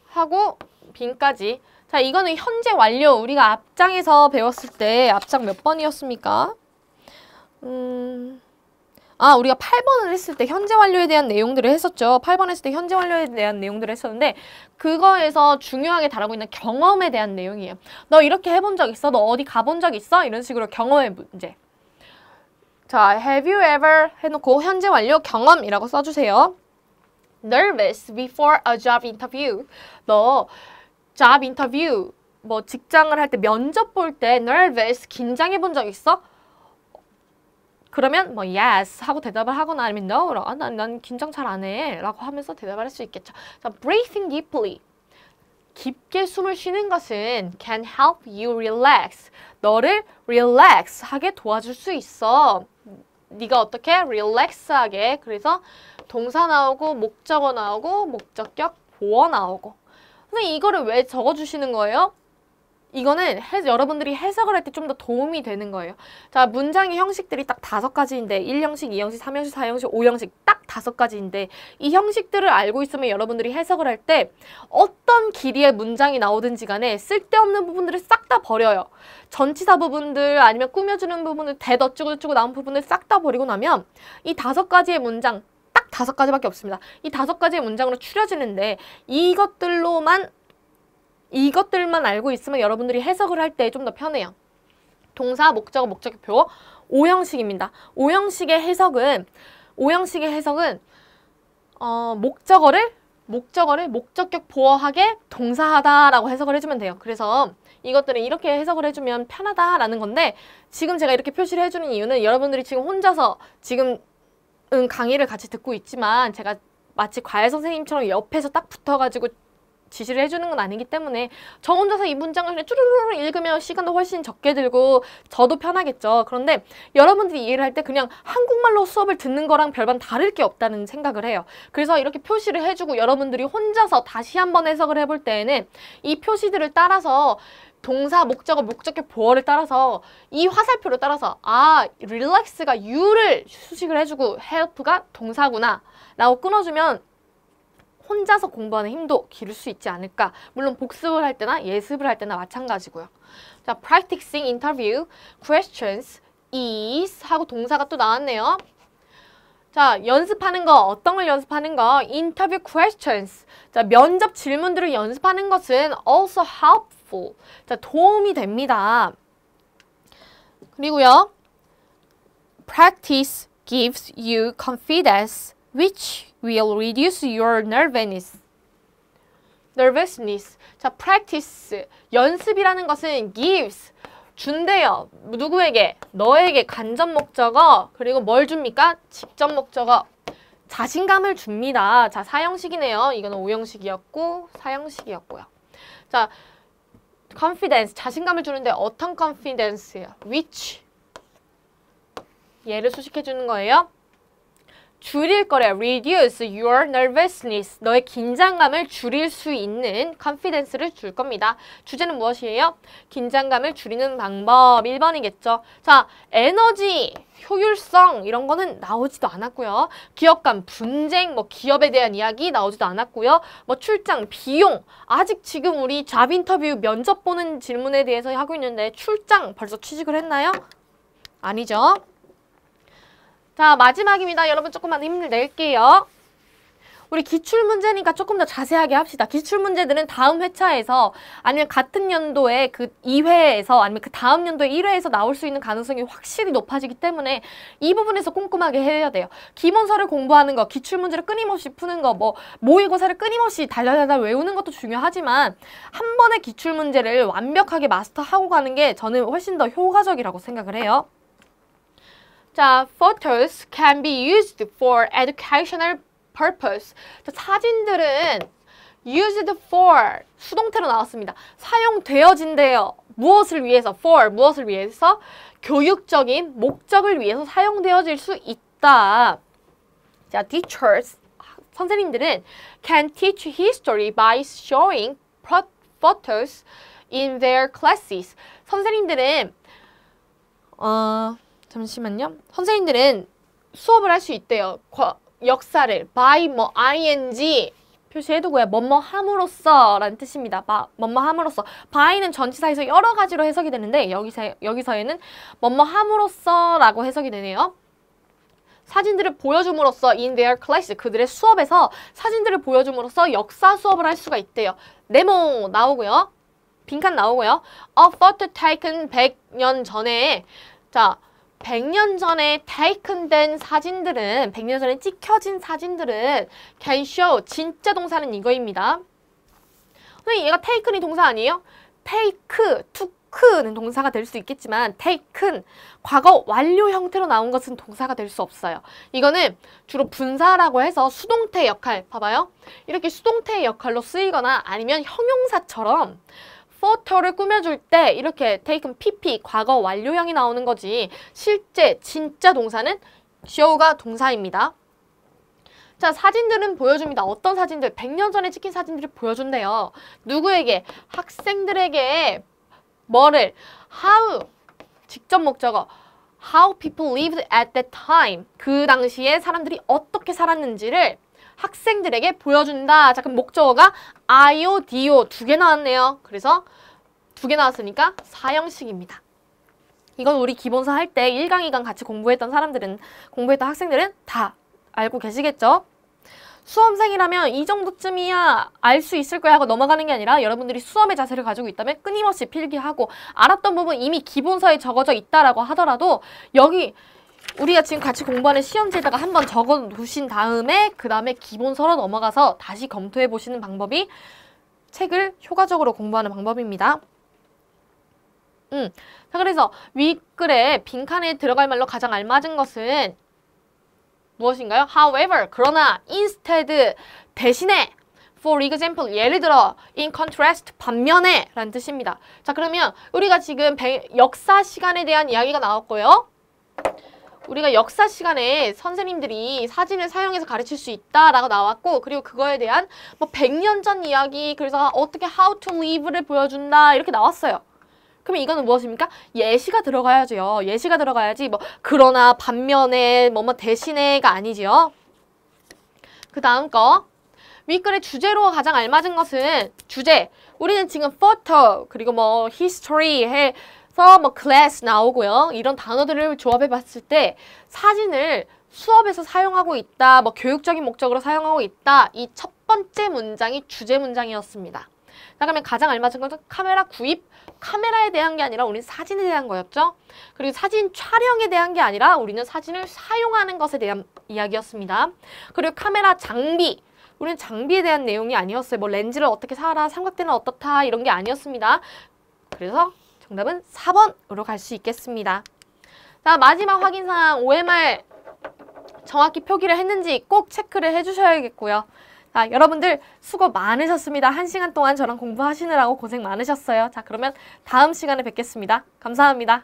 하고 빈까지. 자, 이거는 현재 완료. 우리가 앞장에서 배웠을 때 앞장 몇 번이었습니까? 음... 아, 우리가 8번을 했을 때 현재 완료에 대한 내용들을 했었죠. 8번 했을 때 현재 완료에 대한 내용들을 했었는데 그거에서 중요하게 다루고 있는 경험에 대한 내용이에요. 너 이렇게 해본 적 있어? 너 어디 가본 적 있어? 이런 식으로 경험의 문제. 자, have you ever 해놓고 현재 완료 경험이라고 써주세요. Nervous before a job interview. 너 job interview 뭐 직장을 할 때 면접 볼 때 nervous 긴장해 본 적 있어? 그러면 뭐 yes 하고 대답을 하거나 아니면 no 아, 난, 난 긴장 잘 안해 라고 하면서 대답을 할 수 있겠죠. 자, breathing deeply 깊게 숨을 쉬는 것은 can help you relax 너를 relax 하게 도와줄 수 있어. 네가 어떻게 릴렉스하게 그래서 동사 나오고 목적어 나오고 목적격 보어 나오고 근데 이거를 왜 적어주시는 거예요? 이거는 해, 서 여러분들이 해석을 할 때 좀 더 도움이 되는 거예요. 자, 문장의 형식들이 딱 다섯 가지인데 1형식, 2형식, 3형식, 4형식, 5형식 딱 다섯 가지인데 이 형식들을 알고 있으면 여러분들이 해석을 할 때 어떤 길이의 문장이 나오든지 간에 쓸데없는 부분들을 싹 다 버려요. 전치사 부분들 아니면 꾸며주는 부분을 대덧주고저고 나온 부분을 싹 다 버리고 나면 이 다섯 가지의 문장 딱 다섯 가지밖에 없습니다. 이 다섯 가지의 문장으로 추려지는데 이것들로만 이것들만 알고 있으면 여러분들이 해석을 할 때 좀 더 편해요. 동사, 목적어, 목적표, 오형식입니다. 오형식의 해석은 오형식의 해석은 어, 목적어를 목적어를 목적격 보어하게 동사하다라고 해석을 해주면 돼요. 그래서 이것들은 이렇게 해석을 해주면 편하다라는 건데 지금 제가 이렇게 표시를 해주는 이유는 여러분들이 지금 혼자서 지금 강의를 같이 듣고 있지만 제가 마치 과외 선생님처럼 옆에서 딱 붙어가지고 지시를 해주는 건 아니기 때문에 저 혼자서 이 문장을 그냥 쭈루루루 읽으면 시간도 훨씬 적게 들고 저도 편하겠죠. 그런데 여러분들이 이해를 할 때 그냥 한국말로 수업을 듣는 거랑 별반 다를 게 없다는 생각을 해요. 그래서 이렇게 표시를 해주고 여러분들이 혼자서 다시 한번 해석을 해볼 때에는 이 표시들을 따라서 동사, 목적어, 목적격, 보어를 따라서 이 화살표를 따라서 아, 릴렉스가 유를 수식을 해주고 헬프가 동사구나 라고 끊어주면 혼자서 공부하는 힘도 기를 수 있지 않을까. 물론 복습을 할 때나 예습을 할 때나 마찬가지고요. 자, practicing interview questions is 하고 동사가 또 나왔네요. 자, 연습하는 거, 어떤 걸 연습하는 거? 인터뷰 questions. 자, 면접 질문들을 연습하는 것은 also helpful. 자, 도움이 됩니다. 그리고요. practice gives you confidence which will reduce your nervousness. nervousness. 자, practice. 연습이라는 것은 gives. 준대요. 누구에게? 너에게 간접 목적어. 그리고 뭘 줍니까? 직접 목적어. 자신감을 줍니다. 자, 사형식이네요. 이거는 오형식이었고 사형식이었고요. 자, confidence. 자신감을 주는데 어떤 confidence예요? which. 얘를 수식해 주는 거예요. 줄일 거래 reduce your nervousness 너의 긴장감을 줄일 수 있는 confidence를 줄 겁니다 주제는 무엇이에요? 긴장감을 줄이는 방법 1번이겠죠 자 에너지 효율성 이런 거는 나오지도 않았고요 기업 간 분쟁 뭐 기업에 대한 이야기 나오지도 않았고요 뭐 출장 비용 아직 지금 우리 잡 인터뷰 면접 보는 질문에 대해서 하고 있는데 출장 벌써 취직을 했나요? 아니죠 자 마지막입니다. 여러분 조금만 힘낼게요. 우리 기출문제니까 조금 더 자세하게 합시다. 기출문제들은 다음 회차에서 아니면 같은 연도에 그 2회에서 아니면 그 다음 연도에 1회에서 나올 수 있는 가능성이 확실히 높아지기 때문에 이 부분에서 꼼꼼하게 해야 돼요. 기본서를 공부하는 거, 기출문제를 끊임없이 푸는 거, 뭐 모의고사를 끊임없이 달달달달 외우는 것도 중요하지만 한 번의 기출문제를 완벽하게 마스터하고 가는 게 저는 훨씬 더 효과적이라고 생각을 해요. 자, photos can be used for educational purpose. 자, 사진들은 used for 수동태로 나왔습니다. 사용되어진대요. 무엇을 위해서? for 무엇을 위해서? 교육적인 목적을 위해서 사용되어질 수 있다. 자, teachers 선생님들은 can teach history by showing photos in their classes. 선생님들은 어, 잠시만요. 선생님들은 수업을 할 수 있대요. 역사를 by 뭐 ing 표시해두고요. 뭐뭐 함으로써 라는 뜻입니다. 바, 뭐뭐 함으로써 by는 전치사에서 여러 가지로 해석이 되는데 여기서, 여기서에는 뭐뭐 함으로써 라고 해석이 되네요. 사진들을 보여줌으로써 in their class 그들의 수업에서 사진들을 보여줌으로써 역사 수업을 할 수가 있대요. 네모 나오고요. 빈칸 나오고요. A photo taken 100년 전에 자 100년 전에 테이큰된 사진들은 100년 전에 찍혀진 사진들은 can show 진짜 동사는 이거입니다. 근데 얘가 t a k 이 동사 아니에요? take, t 는 동사가 될 수 있겠지만 t a k 과거 완료 형태로 나온 것은 동사가 될 수 없어요. 이거는 주로 분사라고 해서 수동태 역할 봐봐요. 이렇게 수동태의 역할로 쓰이거나 아니면 형용사처럼 포터를 꾸며줄 때 이렇게 taken pp 과거 완료형이 나오는 거지 실제 진짜 동사는 show가 동사입니다. 자 사진들은 보여줍니다. 어떤 사진들? 100년 전에 찍힌 사진들을 보여준대요. 누구에게? 학생들에게 뭐를? how 직접 목적어 how people lived at that time 그 당시에 사람들이 어떻게 살았는지를 학생들에게 보여준다. 자, 그럼 목적어가 아이오, 디오 두개 나왔네요. 그래서 두 개 나왔으니까 사형식입니다. 이건 우리 기본사 할때 1강, 2강 같이 공부했던 사람들은, 공부했던 학생들은 다 알고 계시겠죠? 수험생이라면 이 정도쯤이야 알 수 있을 거야 하고 넘어가는 게 아니라 여러분들이 수험의 자세를 가지고 있다면 끊임없이 필기하고 알았던 부분 이미 기본서에 적어져 있다라고 하더라도 여기 우리가 지금 같이 공부하는 시험지에다가 한번 적어 놓으신 다음에 그 다음에 기본서로 넘어가서 다시 검토해 보시는 방법이 책을 효과적으로 공부하는 방법입니다. 음, 자 그래서 윗글에 빈칸에 들어갈 말로 가장 알맞은 것은 무엇인가요? However, 그러나, instead, 대신에 For example, 예를 들어 in contrast, 반면에 라는 뜻입니다. 자 그러면 우리가 지금 역사 시간에 대한 이야기가 나왔고요. 우리가 역사 시간에 선생님들이 사진을 사용해서 가르칠 수 있다라고 나왔고 그리고 그거에 대한 뭐 100년 전 이야기 그래서 아, 어떻게 how to live를 보여준다 이렇게 나왔어요. 그러면 이거는 무엇입니까? 예시가 들어가야죠. 예시가 들어가야지 뭐 그러나 반면에 뭐 뭐 대신에가 아니지요. 그 다음 거 윗글의 주제로 가장 알맞은 것은 주제 우리는 지금 photo 그리고 뭐 history 해 그래서 뭐 class 나오고요. 이런 단어들을 조합해 봤을 때 사진을 수업에서 사용하고 있다, 뭐 교육적인 목적으로 사용하고 있다 이 첫 번째 문장이 주제 문장이었습니다. 자 그러면 가장 알맞은 것은 카메라 구입, 카메라에 대한 게 아니라 우리는 사진에 대한 거였죠. 그리고 사진 촬영에 대한 게 아니라 우리는 사진을 사용하는 것에 대한 이야기였습니다. 그리고 카메라 장비, 우리는 장비에 대한 내용이 아니었어요. 뭐 렌즈를 어떻게 사라, 삼각대는 어떻다 이런 게 아니었습니다. 그래서 정답은 4번으로 갈 수 있겠습니다. 자, 마지막 확인사항 OMR 정확히 표기를 했는지 꼭 체크를 해주셔야겠고요. 자, 여러분들 수고 많으셨습니다. 한 시간 동안 저랑 공부하시느라고 고생 많으셨어요. 자, 그러면 다음 시간에 뵙겠습니다. 감사합니다.